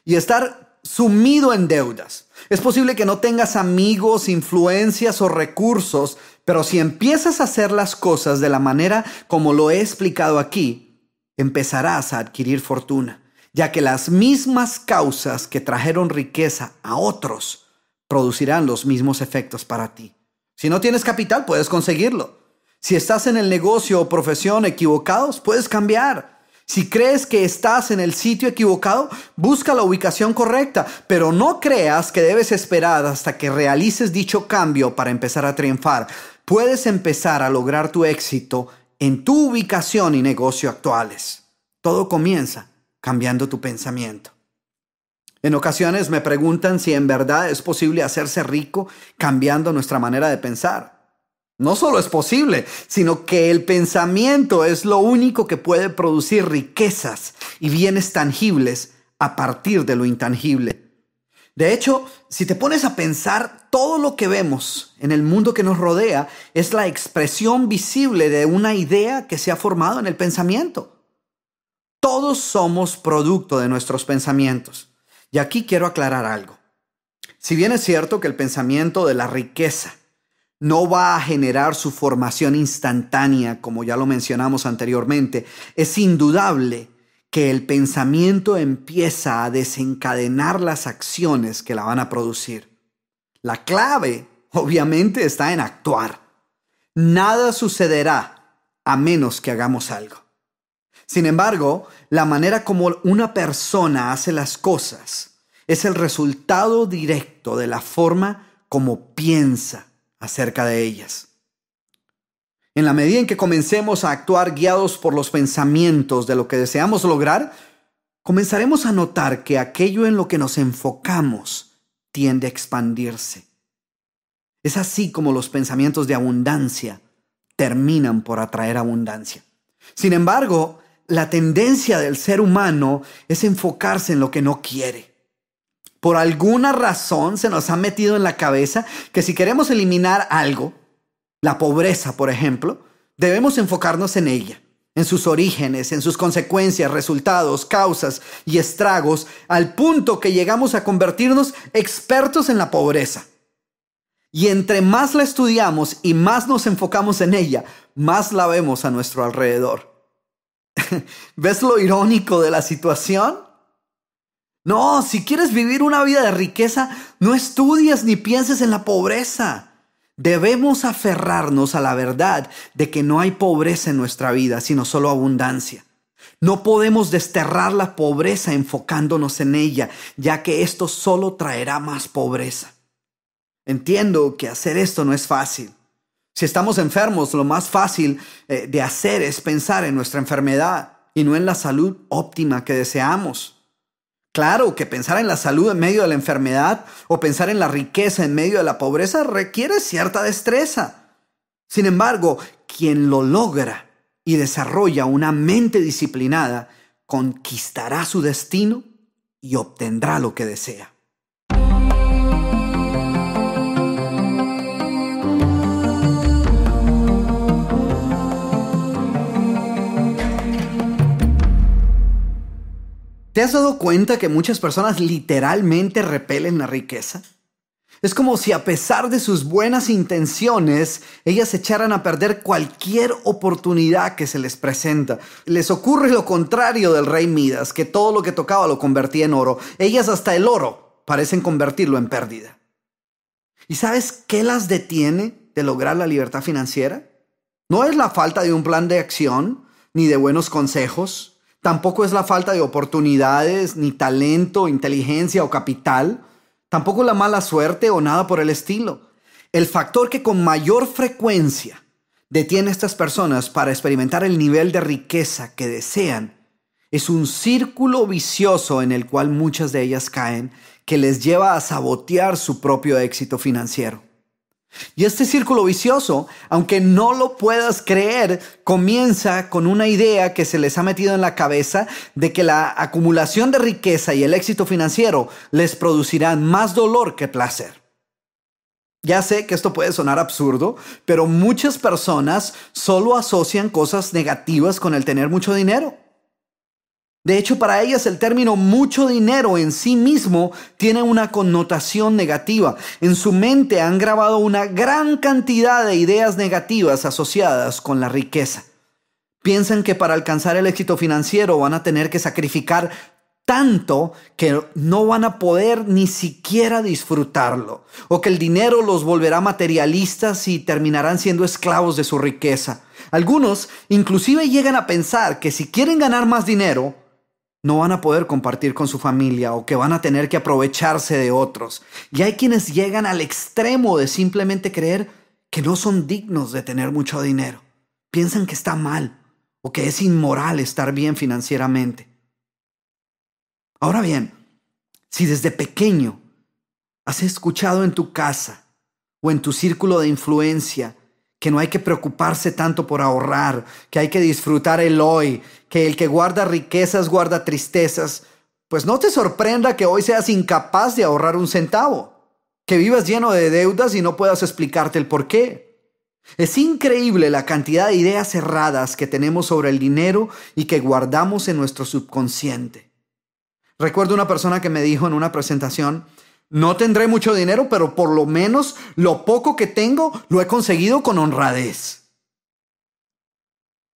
y estar sumido en deudas. Es posible que no tengas amigos, influencias o recursos, pero si empiezas a hacer las cosas de la manera como lo he explicado aquí, empezarás a adquirir fortuna, ya que las mismas causas que trajeron riqueza a otros producirán los mismos efectos para ti. Si no tienes capital, puedes conseguirlo. Si estás en el negocio o profesión equivocados, puedes cambiar. Si crees que estás en el sitio equivocado, busca la ubicación correcta, pero no creas que debes esperar hasta que realices dicho cambio para empezar a triunfar. Puedes empezar a lograr tu éxito en tu ubicación y negocio actuales. Todo comienza cambiando tu pensamiento. En ocasiones me preguntan si en verdad es posible hacerse rico cambiando nuestra manera de pensar. No solo es posible, sino que el pensamiento es lo único que puede producir riquezas y bienes tangibles a partir de lo intangible. De hecho, si te pones a pensar, todo lo que vemos en el mundo que nos rodea es la expresión visible de una idea que se ha formado en el pensamiento. Todos somos producto de nuestros pensamientos. Y aquí quiero aclarar algo. Si bien es cierto que el pensamiento de la riqueza, no va a generar su formación instantánea, como ya lo mencionamos anteriormente, es indudable que el pensamiento empieza a desencadenar las acciones que la van a producir. La clave, obviamente, está en actuar. Nada sucederá a menos que hagamos algo. Sin embargo, la manera como una persona hace las cosas es el resultado directo de la forma como piensa acerca de ellas. En la medida en que comencemos a actuar guiados por los pensamientos de lo que deseamos lograr, comenzaremos a notar que aquello en lo que nos enfocamos tiende a expandirse. Es así como los pensamientos de abundancia terminan por atraer abundancia. Sin embargo, la tendencia del ser humano es enfocarse en lo que no quiere. Por alguna razón se nos ha metido en la cabeza que si queremos eliminar algo, la pobreza, por ejemplo, debemos enfocarnos en ella, en sus orígenes, en sus consecuencias, resultados, causas y estragos, al punto que llegamos a convertirnos expertos en la pobreza. Y entre más la estudiamos y más nos enfocamos en ella, más la vemos a nuestro alrededor. ¿Ves lo irónico de la situación? No, si quieres vivir una vida de riqueza, no estudias ni pienses en la pobreza. Debemos aferrarnos a la verdad de que no hay pobreza en nuestra vida, sino solo abundancia. No podemos desterrar la pobreza enfocándonos en ella, ya que esto solo traerá más pobreza. Entiendo que hacer esto no es fácil. Si estamos enfermos, lo más fácil eh, de hacer es pensar en nuestra enfermedad y no en la salud óptima que deseamos. Claro, que pensar en la salud en medio de la enfermedad o pensar en la riqueza en medio de la pobreza requiere cierta destreza. Sin embargo, quien lo logra y desarrolla una mente disciplinada, conquistará su destino y obtendrá lo que desea. ¿Te has dado cuenta que muchas personas literalmente repelen la riqueza? Es como si a pesar de sus buenas intenciones, ellas echaran a perder cualquier oportunidad que se les presenta. Les ocurre lo contrario del rey Midas, que todo lo que tocaba lo convertía en oro. Ellas hasta el oro parecen convertirlo en pérdida. ¿Y sabes qué las detiene de lograr la libertad financiera? No es la falta de un plan de acción ni de buenos consejos tampoco es la falta de oportunidades, ni talento, inteligencia o capital, tampoco la mala suerte o nada por el estilo. El factor que con mayor frecuencia detiene a estas personas para experimentar el nivel de riqueza que desean es un círculo vicioso en el cual muchas de ellas caen que les lleva a sabotear su propio éxito financiero. Y este círculo vicioso, aunque no lo puedas creer, comienza con una idea que se les ha metido en la cabeza de que la acumulación de riqueza y el éxito financiero les producirán más dolor que placer. Ya sé que esto puede sonar absurdo, pero muchas personas solo asocian cosas negativas con el tener mucho dinero. De hecho, para ellas el término mucho dinero en sí mismo tiene una connotación negativa. En su mente han grabado una gran cantidad de ideas negativas asociadas con la riqueza. Piensan que para alcanzar el éxito financiero van a tener que sacrificar tanto que no van a poder ni siquiera disfrutarlo, o que el dinero los volverá materialistas y terminarán siendo esclavos de su riqueza. Algunos inclusive llegan a pensar que si quieren ganar más dinero, no van a poder compartir con su familia o que van a tener que aprovecharse de otros. Y hay quienes llegan al extremo de simplemente creer que no son dignos de tener mucho dinero. Piensan que está mal o que es inmoral estar bien financieramente. Ahora bien, si desde pequeño has escuchado en tu casa o en tu círculo de influencia que no hay que preocuparse tanto por ahorrar, que hay que disfrutar el hoy, que el que guarda riquezas guarda tristezas, pues no te sorprenda que hoy seas incapaz de ahorrar un centavo, que vivas lleno de deudas y no puedas explicarte el por qué. Es increíble la cantidad de ideas cerradas que tenemos sobre el dinero y que guardamos en nuestro subconsciente. Recuerdo una persona que me dijo en una presentación, no tendré mucho dinero, pero por lo menos lo poco que tengo lo he conseguido con honradez.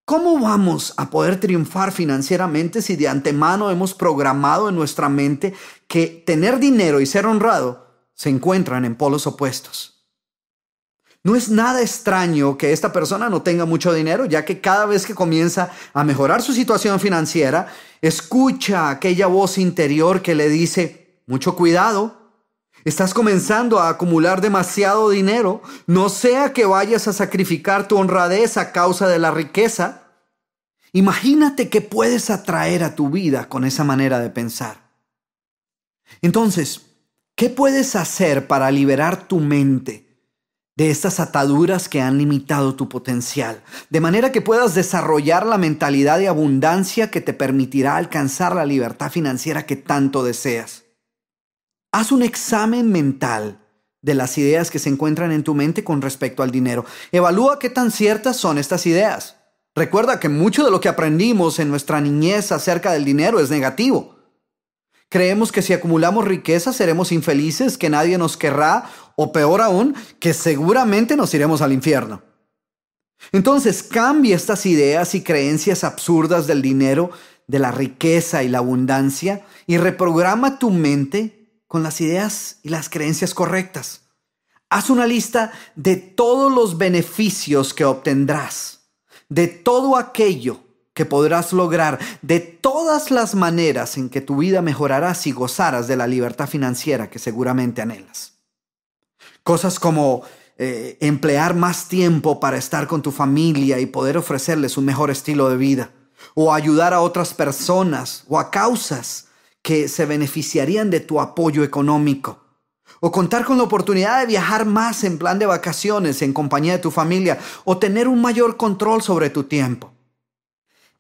¿Cómo vamos a poder triunfar financieramente si de antemano hemos programado en nuestra mente que tener dinero y ser honrado se encuentran en polos opuestos? No es nada extraño que esta persona no tenga mucho dinero, ya que cada vez que comienza a mejorar su situación financiera, escucha aquella voz interior que le dice, mucho cuidado, Estás comenzando a acumular demasiado dinero, no sea que vayas a sacrificar tu honradez a causa de la riqueza. Imagínate que puedes atraer a tu vida con esa manera de pensar. Entonces, ¿qué puedes hacer para liberar tu mente de estas ataduras que han limitado tu potencial, de manera que puedas desarrollar la mentalidad de abundancia que te permitirá alcanzar la libertad financiera que tanto deseas? Haz un examen mental de las ideas que se encuentran en tu mente con respecto al dinero. Evalúa qué tan ciertas son estas ideas. Recuerda que mucho de lo que aprendimos en nuestra niñez acerca del dinero es negativo. Creemos que si acumulamos riqueza seremos infelices, que nadie nos querrá o peor aún, que seguramente nos iremos al infierno. Entonces cambia estas ideas y creencias absurdas del dinero, de la riqueza y la abundancia y reprograma tu mente con las ideas y las creencias correctas. Haz una lista de todos los beneficios que obtendrás, de todo aquello que podrás lograr, de todas las maneras en que tu vida mejorará si gozarás de la libertad financiera que seguramente anhelas. Cosas como eh, emplear más tiempo para estar con tu familia y poder ofrecerles un mejor estilo de vida, o ayudar a otras personas o a causas que se beneficiarían de tu apoyo económico. O contar con la oportunidad de viajar más en plan de vacaciones en compañía de tu familia. O tener un mayor control sobre tu tiempo.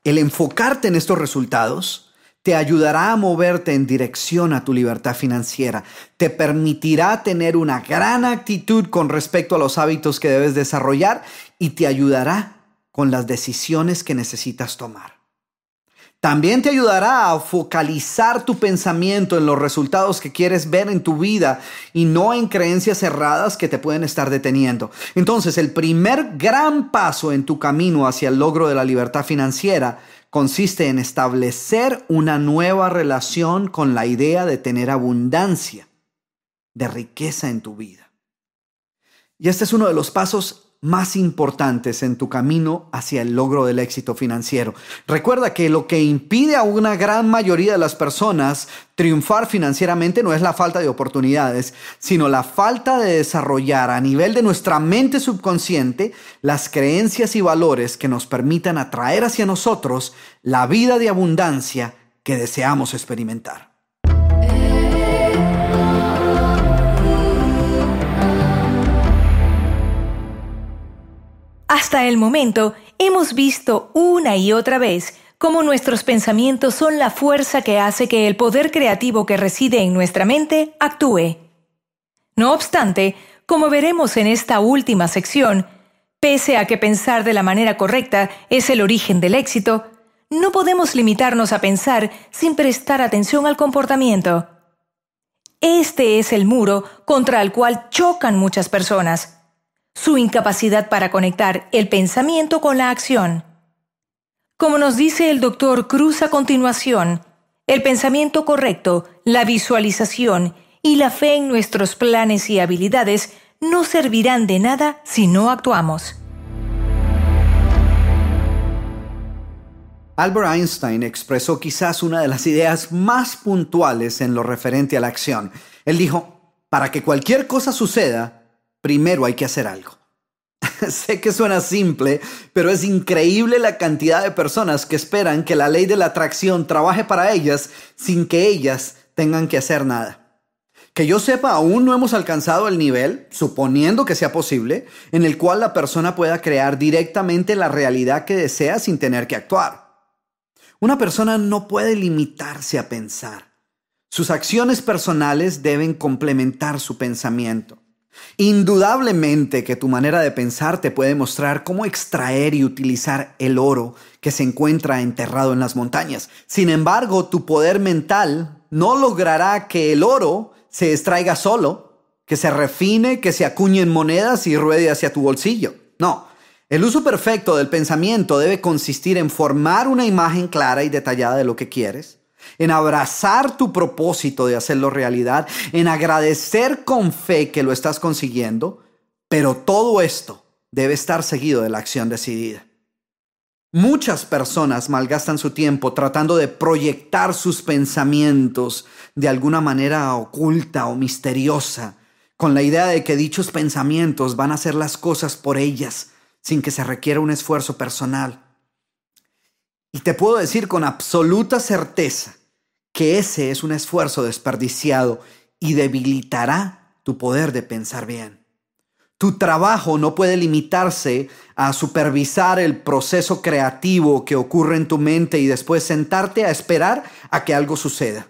El enfocarte en estos resultados te ayudará a moverte en dirección a tu libertad financiera. Te permitirá tener una gran actitud con respecto a los hábitos que debes desarrollar y te ayudará con las decisiones que necesitas tomar. También te ayudará a focalizar tu pensamiento en los resultados que quieres ver en tu vida y no en creencias cerradas que te pueden estar deteniendo. Entonces, el primer gran paso en tu camino hacia el logro de la libertad financiera consiste en establecer una nueva relación con la idea de tener abundancia, de riqueza en tu vida. Y este es uno de los pasos más importantes en tu camino hacia el logro del éxito financiero. Recuerda que lo que impide a una gran mayoría de las personas triunfar financieramente no es la falta de oportunidades, sino la falta de desarrollar a nivel de nuestra mente subconsciente las creencias y valores que nos permitan atraer hacia nosotros la vida de abundancia que deseamos experimentar. el momento hemos visto una y otra vez cómo nuestros pensamientos son la fuerza que hace que el poder creativo que reside en nuestra mente actúe. No obstante, como veremos en esta última sección, pese a que pensar de la manera correcta es el origen del éxito, no podemos limitarnos a pensar sin prestar atención al comportamiento. Este es el muro contra el cual chocan muchas personas su incapacidad para conectar el pensamiento con la acción. Como nos dice el doctor Cruz a continuación, el pensamiento correcto, la visualización y la fe en nuestros planes y habilidades no servirán de nada si no actuamos. Albert Einstein expresó quizás una de las ideas más puntuales en lo referente a la acción. Él dijo, para que cualquier cosa suceda, primero hay que hacer algo. sé que suena simple, pero es increíble la cantidad de personas que esperan que la ley de la atracción trabaje para ellas sin que ellas tengan que hacer nada. Que yo sepa, aún no hemos alcanzado el nivel, suponiendo que sea posible, en el cual la persona pueda crear directamente la realidad que desea sin tener que actuar. Una persona no puede limitarse a pensar. Sus acciones personales deben complementar su pensamiento. Indudablemente que tu manera de pensar te puede mostrar cómo extraer y utilizar el oro que se encuentra enterrado en las montañas. Sin embargo, tu poder mental no logrará que el oro se extraiga solo, que se refine, que se acuñe en monedas y ruede hacia tu bolsillo. No, el uso perfecto del pensamiento debe consistir en formar una imagen clara y detallada de lo que quieres, en abrazar tu propósito de hacerlo realidad, en agradecer con fe que lo estás consiguiendo, pero todo esto debe estar seguido de la acción decidida. Muchas personas malgastan su tiempo tratando de proyectar sus pensamientos de alguna manera oculta o misteriosa, con la idea de que dichos pensamientos van a hacer las cosas por ellas, sin que se requiera un esfuerzo personal. Y te puedo decir con absoluta certeza que ese es un esfuerzo desperdiciado y debilitará tu poder de pensar bien. Tu trabajo no puede limitarse a supervisar el proceso creativo que ocurre en tu mente y después sentarte a esperar a que algo suceda.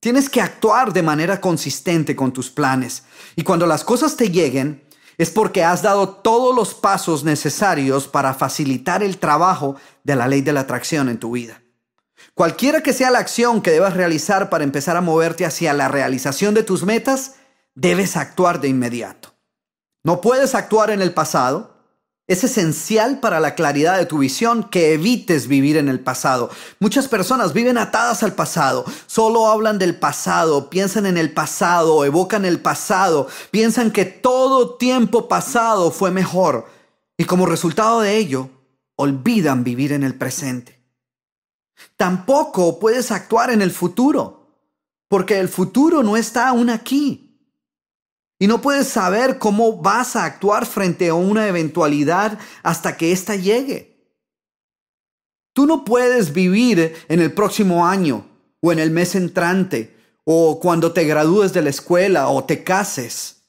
Tienes que actuar de manera consistente con tus planes y cuando las cosas te lleguen, es porque has dado todos los pasos necesarios para facilitar el trabajo de la ley de la atracción en tu vida. Cualquiera que sea la acción que debas realizar para empezar a moverte hacia la realización de tus metas, debes actuar de inmediato. No puedes actuar en el pasado, es esencial para la claridad de tu visión que evites vivir en el pasado. Muchas personas viven atadas al pasado, solo hablan del pasado, piensan en el pasado, evocan el pasado, piensan que todo tiempo pasado fue mejor y como resultado de ello olvidan vivir en el presente. Tampoco puedes actuar en el futuro, porque el futuro no está aún aquí. Y no puedes saber cómo vas a actuar frente a una eventualidad hasta que ésta llegue. Tú no puedes vivir en el próximo año o en el mes entrante o cuando te gradúes de la escuela o te cases.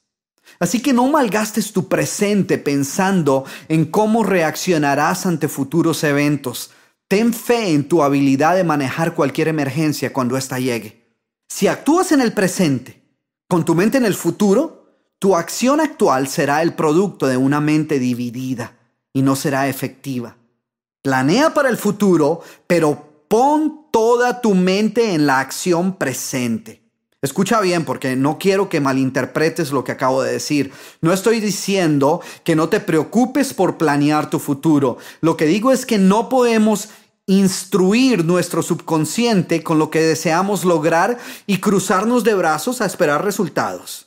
Así que no malgastes tu presente pensando en cómo reaccionarás ante futuros eventos. Ten fe en tu habilidad de manejar cualquier emergencia cuando ésta llegue. Si actúas en el presente, con tu mente en el futuro, tu acción actual será el producto de una mente dividida y no será efectiva. Planea para el futuro, pero pon toda tu mente en la acción presente. Escucha bien porque no quiero que malinterpretes lo que acabo de decir. No estoy diciendo que no te preocupes por planear tu futuro. Lo que digo es que no podemos instruir nuestro subconsciente con lo que deseamos lograr y cruzarnos de brazos a esperar resultados.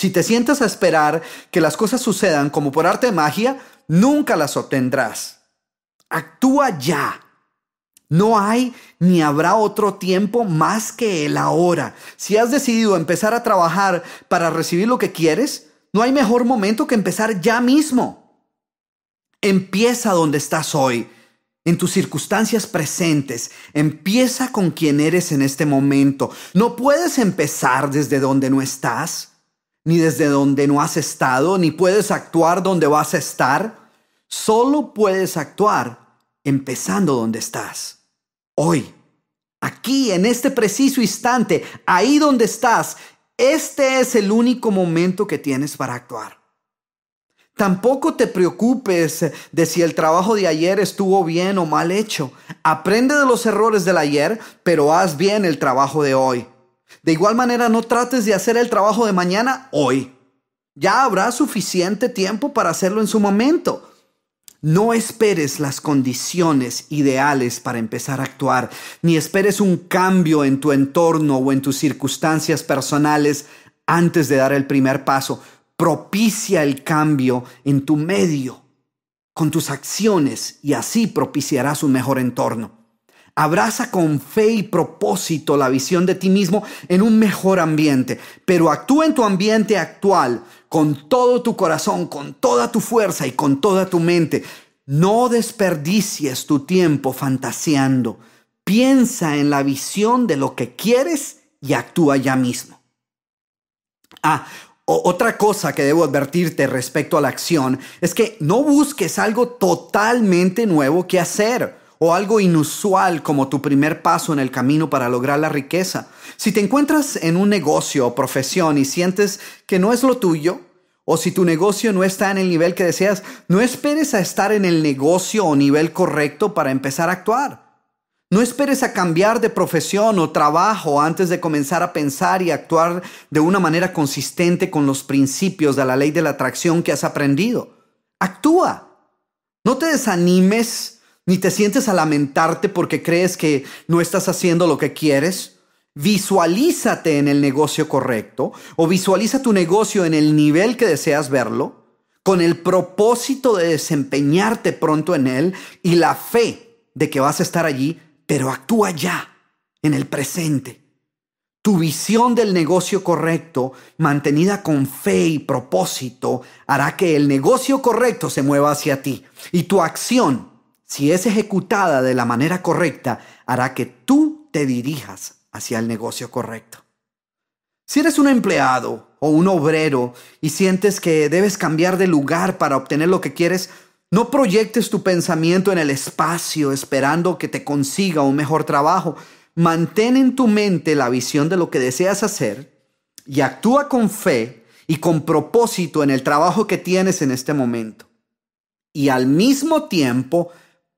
Si te sientas a esperar que las cosas sucedan como por arte de magia, nunca las obtendrás. Actúa ya. No hay ni habrá otro tiempo más que el ahora. Si has decidido empezar a trabajar para recibir lo que quieres, no hay mejor momento que empezar ya mismo. Empieza donde estás hoy, en tus circunstancias presentes. Empieza con quien eres en este momento. No puedes empezar desde donde no estás ni desde donde no has estado, ni puedes actuar donde vas a estar. Solo puedes actuar empezando donde estás. Hoy, aquí, en este preciso instante, ahí donde estás, este es el único momento que tienes para actuar. Tampoco te preocupes de si el trabajo de ayer estuvo bien o mal hecho. Aprende de los errores del ayer, pero haz bien el trabajo de hoy. De igual manera, no trates de hacer el trabajo de mañana hoy. Ya habrá suficiente tiempo para hacerlo en su momento. No esperes las condiciones ideales para empezar a actuar, ni esperes un cambio en tu entorno o en tus circunstancias personales antes de dar el primer paso. Propicia el cambio en tu medio, con tus acciones, y así propiciarás un mejor entorno. Abraza con fe y propósito la visión de ti mismo en un mejor ambiente, pero actúa en tu ambiente actual con todo tu corazón, con toda tu fuerza y con toda tu mente. No desperdicies tu tiempo fantaseando. Piensa en la visión de lo que quieres y actúa ya mismo. Ah, otra cosa que debo advertirte respecto a la acción es que no busques algo totalmente nuevo que hacer o algo inusual como tu primer paso en el camino para lograr la riqueza. Si te encuentras en un negocio o profesión y sientes que no es lo tuyo, o si tu negocio no está en el nivel que deseas, no esperes a estar en el negocio o nivel correcto para empezar a actuar. No esperes a cambiar de profesión o trabajo antes de comenzar a pensar y actuar de una manera consistente con los principios de la ley de la atracción que has aprendido. Actúa. No te desanimes ni te sientes a lamentarte porque crees que no estás haciendo lo que quieres. Visualízate en el negocio correcto o visualiza tu negocio en el nivel que deseas verlo, con el propósito de desempeñarte pronto en él y la fe de que vas a estar allí, pero actúa ya, en el presente. Tu visión del negocio correcto, mantenida con fe y propósito, hará que el negocio correcto se mueva hacia ti y tu acción si es ejecutada de la manera correcta, hará que tú te dirijas hacia el negocio correcto. Si eres un empleado o un obrero y sientes que debes cambiar de lugar para obtener lo que quieres, no proyectes tu pensamiento en el espacio esperando que te consiga un mejor trabajo. Mantén en tu mente la visión de lo que deseas hacer y actúa con fe y con propósito en el trabajo que tienes en este momento. Y al mismo tiempo,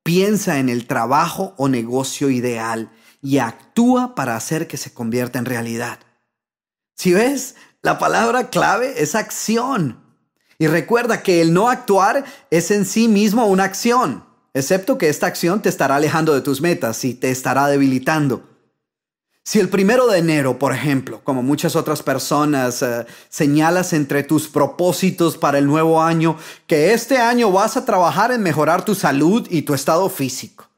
Piensa en el trabajo o negocio ideal y actúa para hacer que se convierta en realidad. Si ves, la palabra clave es acción. Y recuerda que el no actuar es en sí mismo una acción, excepto que esta acción te estará alejando de tus metas y te estará debilitando. Si el primero de enero, por ejemplo, como muchas otras personas, eh, señalas entre tus propósitos para el nuevo año que este año vas a trabajar en mejorar tu salud y tu estado físico.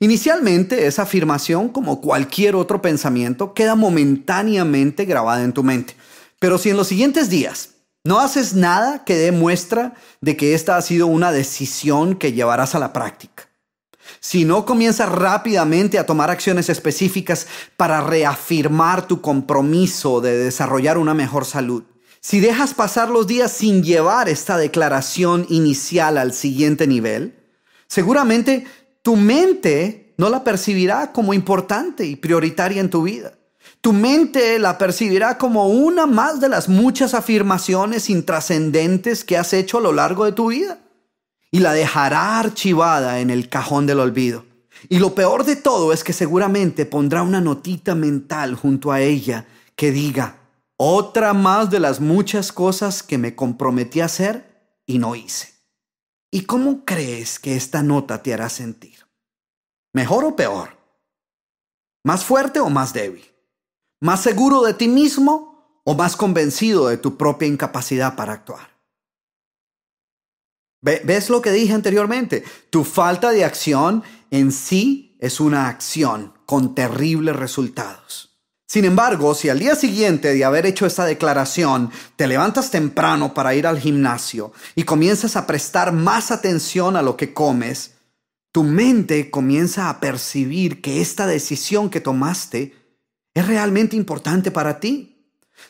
Inicialmente, esa afirmación, como cualquier otro pensamiento, queda momentáneamente grabada en tu mente. Pero si en los siguientes días no haces nada que dé de que esta ha sido una decisión que llevarás a la práctica, si no comienzas rápidamente a tomar acciones específicas para reafirmar tu compromiso de desarrollar una mejor salud, si dejas pasar los días sin llevar esta declaración inicial al siguiente nivel, seguramente tu mente no la percibirá como importante y prioritaria en tu vida. Tu mente la percibirá como una más de las muchas afirmaciones intrascendentes que has hecho a lo largo de tu vida y la dejará archivada en el cajón del olvido. Y lo peor de todo es que seguramente pondrá una notita mental junto a ella que diga, otra más de las muchas cosas que me comprometí a hacer y no hice. ¿Y cómo crees que esta nota te hará sentir? ¿Mejor o peor? ¿Más fuerte o más débil? ¿Más seguro de ti mismo o más convencido de tu propia incapacidad para actuar? ¿Ves lo que dije anteriormente? Tu falta de acción en sí es una acción con terribles resultados. Sin embargo, si al día siguiente de haber hecho esa declaración te levantas temprano para ir al gimnasio y comienzas a prestar más atención a lo que comes, tu mente comienza a percibir que esta decisión que tomaste es realmente importante para ti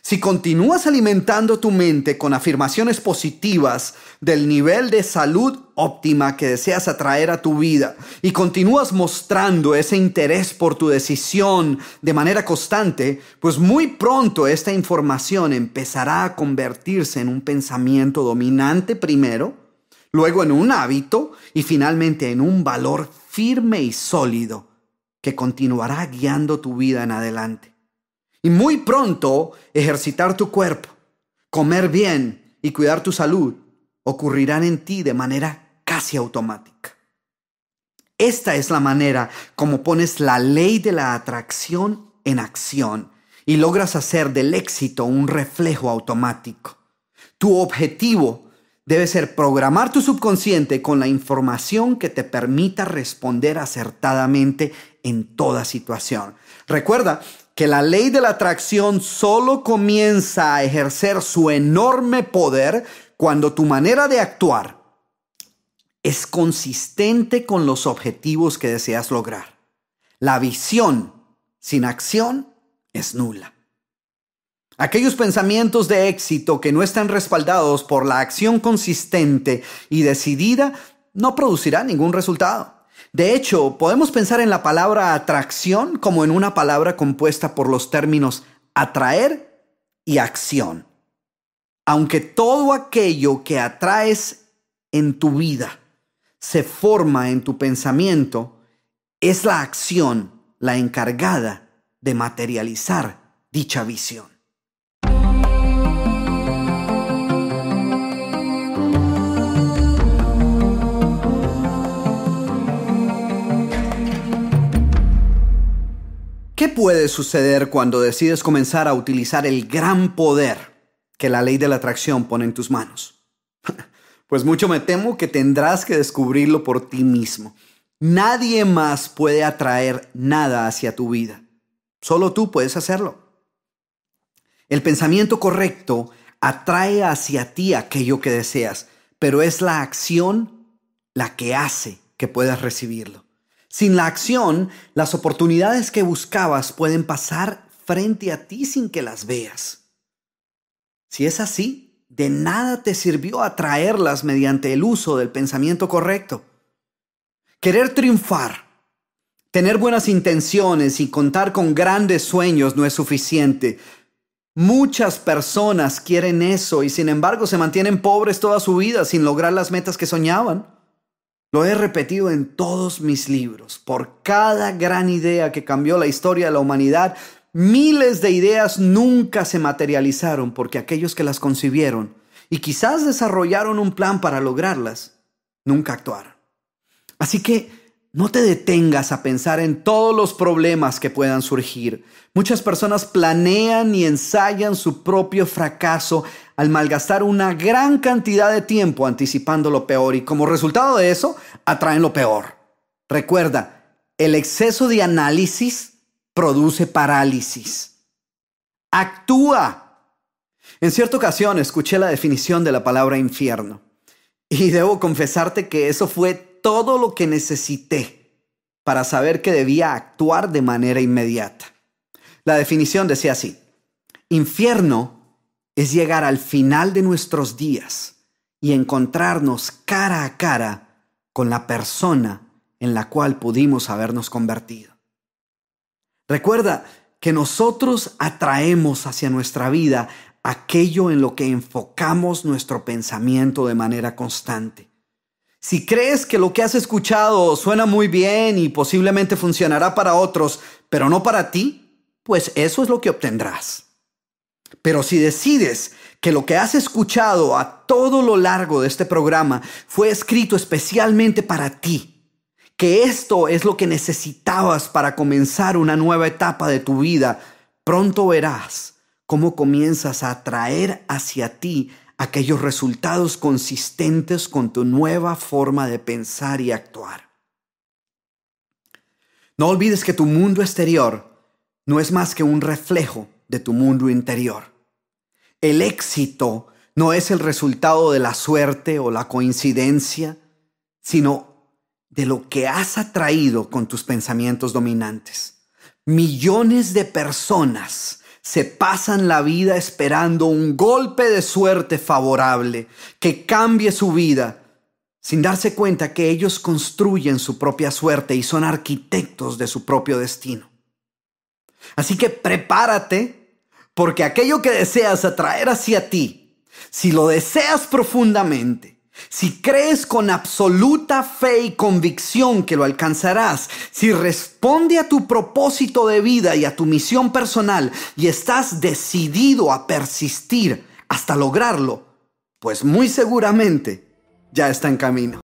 si continúas alimentando tu mente con afirmaciones positivas del nivel de salud óptima que deseas atraer a tu vida y continúas mostrando ese interés por tu decisión de manera constante, pues muy pronto esta información empezará a convertirse en un pensamiento dominante primero, luego en un hábito y finalmente en un valor firme y sólido que continuará guiando tu vida en adelante y muy pronto ejercitar tu cuerpo, comer bien y cuidar tu salud ocurrirán en ti de manera casi automática. Esta es la manera como pones la ley de la atracción en acción y logras hacer del éxito un reflejo automático. Tu objetivo debe ser programar tu subconsciente con la información que te permita responder acertadamente en toda situación. Recuerda que la ley de la atracción solo comienza a ejercer su enorme poder cuando tu manera de actuar es consistente con los objetivos que deseas lograr. La visión sin acción es nula. Aquellos pensamientos de éxito que no están respaldados por la acción consistente y decidida no producirán ningún resultado. De hecho, podemos pensar en la palabra atracción como en una palabra compuesta por los términos atraer y acción. Aunque todo aquello que atraes en tu vida se forma en tu pensamiento, es la acción la encargada de materializar dicha visión. ¿Qué puede suceder cuando decides comenzar a utilizar el gran poder que la ley de la atracción pone en tus manos? Pues mucho me temo que tendrás que descubrirlo por ti mismo. Nadie más puede atraer nada hacia tu vida. Solo tú puedes hacerlo. El pensamiento correcto atrae hacia ti aquello que deseas, pero es la acción la que hace que puedas recibirlo. Sin la acción, las oportunidades que buscabas pueden pasar frente a ti sin que las veas. Si es así, de nada te sirvió atraerlas mediante el uso del pensamiento correcto. Querer triunfar, tener buenas intenciones y contar con grandes sueños no es suficiente. Muchas personas quieren eso y sin embargo se mantienen pobres toda su vida sin lograr las metas que soñaban. Lo he repetido en todos mis libros. Por cada gran idea que cambió la historia de la humanidad, miles de ideas nunca se materializaron porque aquellos que las concibieron y quizás desarrollaron un plan para lograrlas, nunca actuaron. Así que no te detengas a pensar en todos los problemas que puedan surgir. Muchas personas planean y ensayan su propio fracaso al malgastar una gran cantidad de tiempo anticipando lo peor y como resultado de eso atraen lo peor. Recuerda, el exceso de análisis produce parálisis. Actúa. En cierta ocasión escuché la definición de la palabra infierno y debo confesarte que eso fue todo lo que necesité para saber que debía actuar de manera inmediata. La definición decía así, infierno es llegar al final de nuestros días y encontrarnos cara a cara con la persona en la cual pudimos habernos convertido. Recuerda que nosotros atraemos hacia nuestra vida aquello en lo que enfocamos nuestro pensamiento de manera constante. Si crees que lo que has escuchado suena muy bien y posiblemente funcionará para otros, pero no para ti, pues eso es lo que obtendrás. Pero si decides que lo que has escuchado a todo lo largo de este programa fue escrito especialmente para ti, que esto es lo que necesitabas para comenzar una nueva etapa de tu vida, pronto verás cómo comienzas a atraer hacia ti aquellos resultados consistentes con tu nueva forma de pensar y actuar. No olvides que tu mundo exterior no es más que un reflejo de tu mundo interior. El éxito no es el resultado de la suerte o la coincidencia, sino de lo que has atraído con tus pensamientos dominantes. Millones de personas se pasan la vida esperando un golpe de suerte favorable que cambie su vida, sin darse cuenta que ellos construyen su propia suerte y son arquitectos de su propio destino. Así que prepárate, porque aquello que deseas atraer hacia ti, si lo deseas profundamente, si crees con absoluta fe y convicción que lo alcanzarás, si responde a tu propósito de vida y a tu misión personal y estás decidido a persistir hasta lograrlo, pues muy seguramente ya está en camino.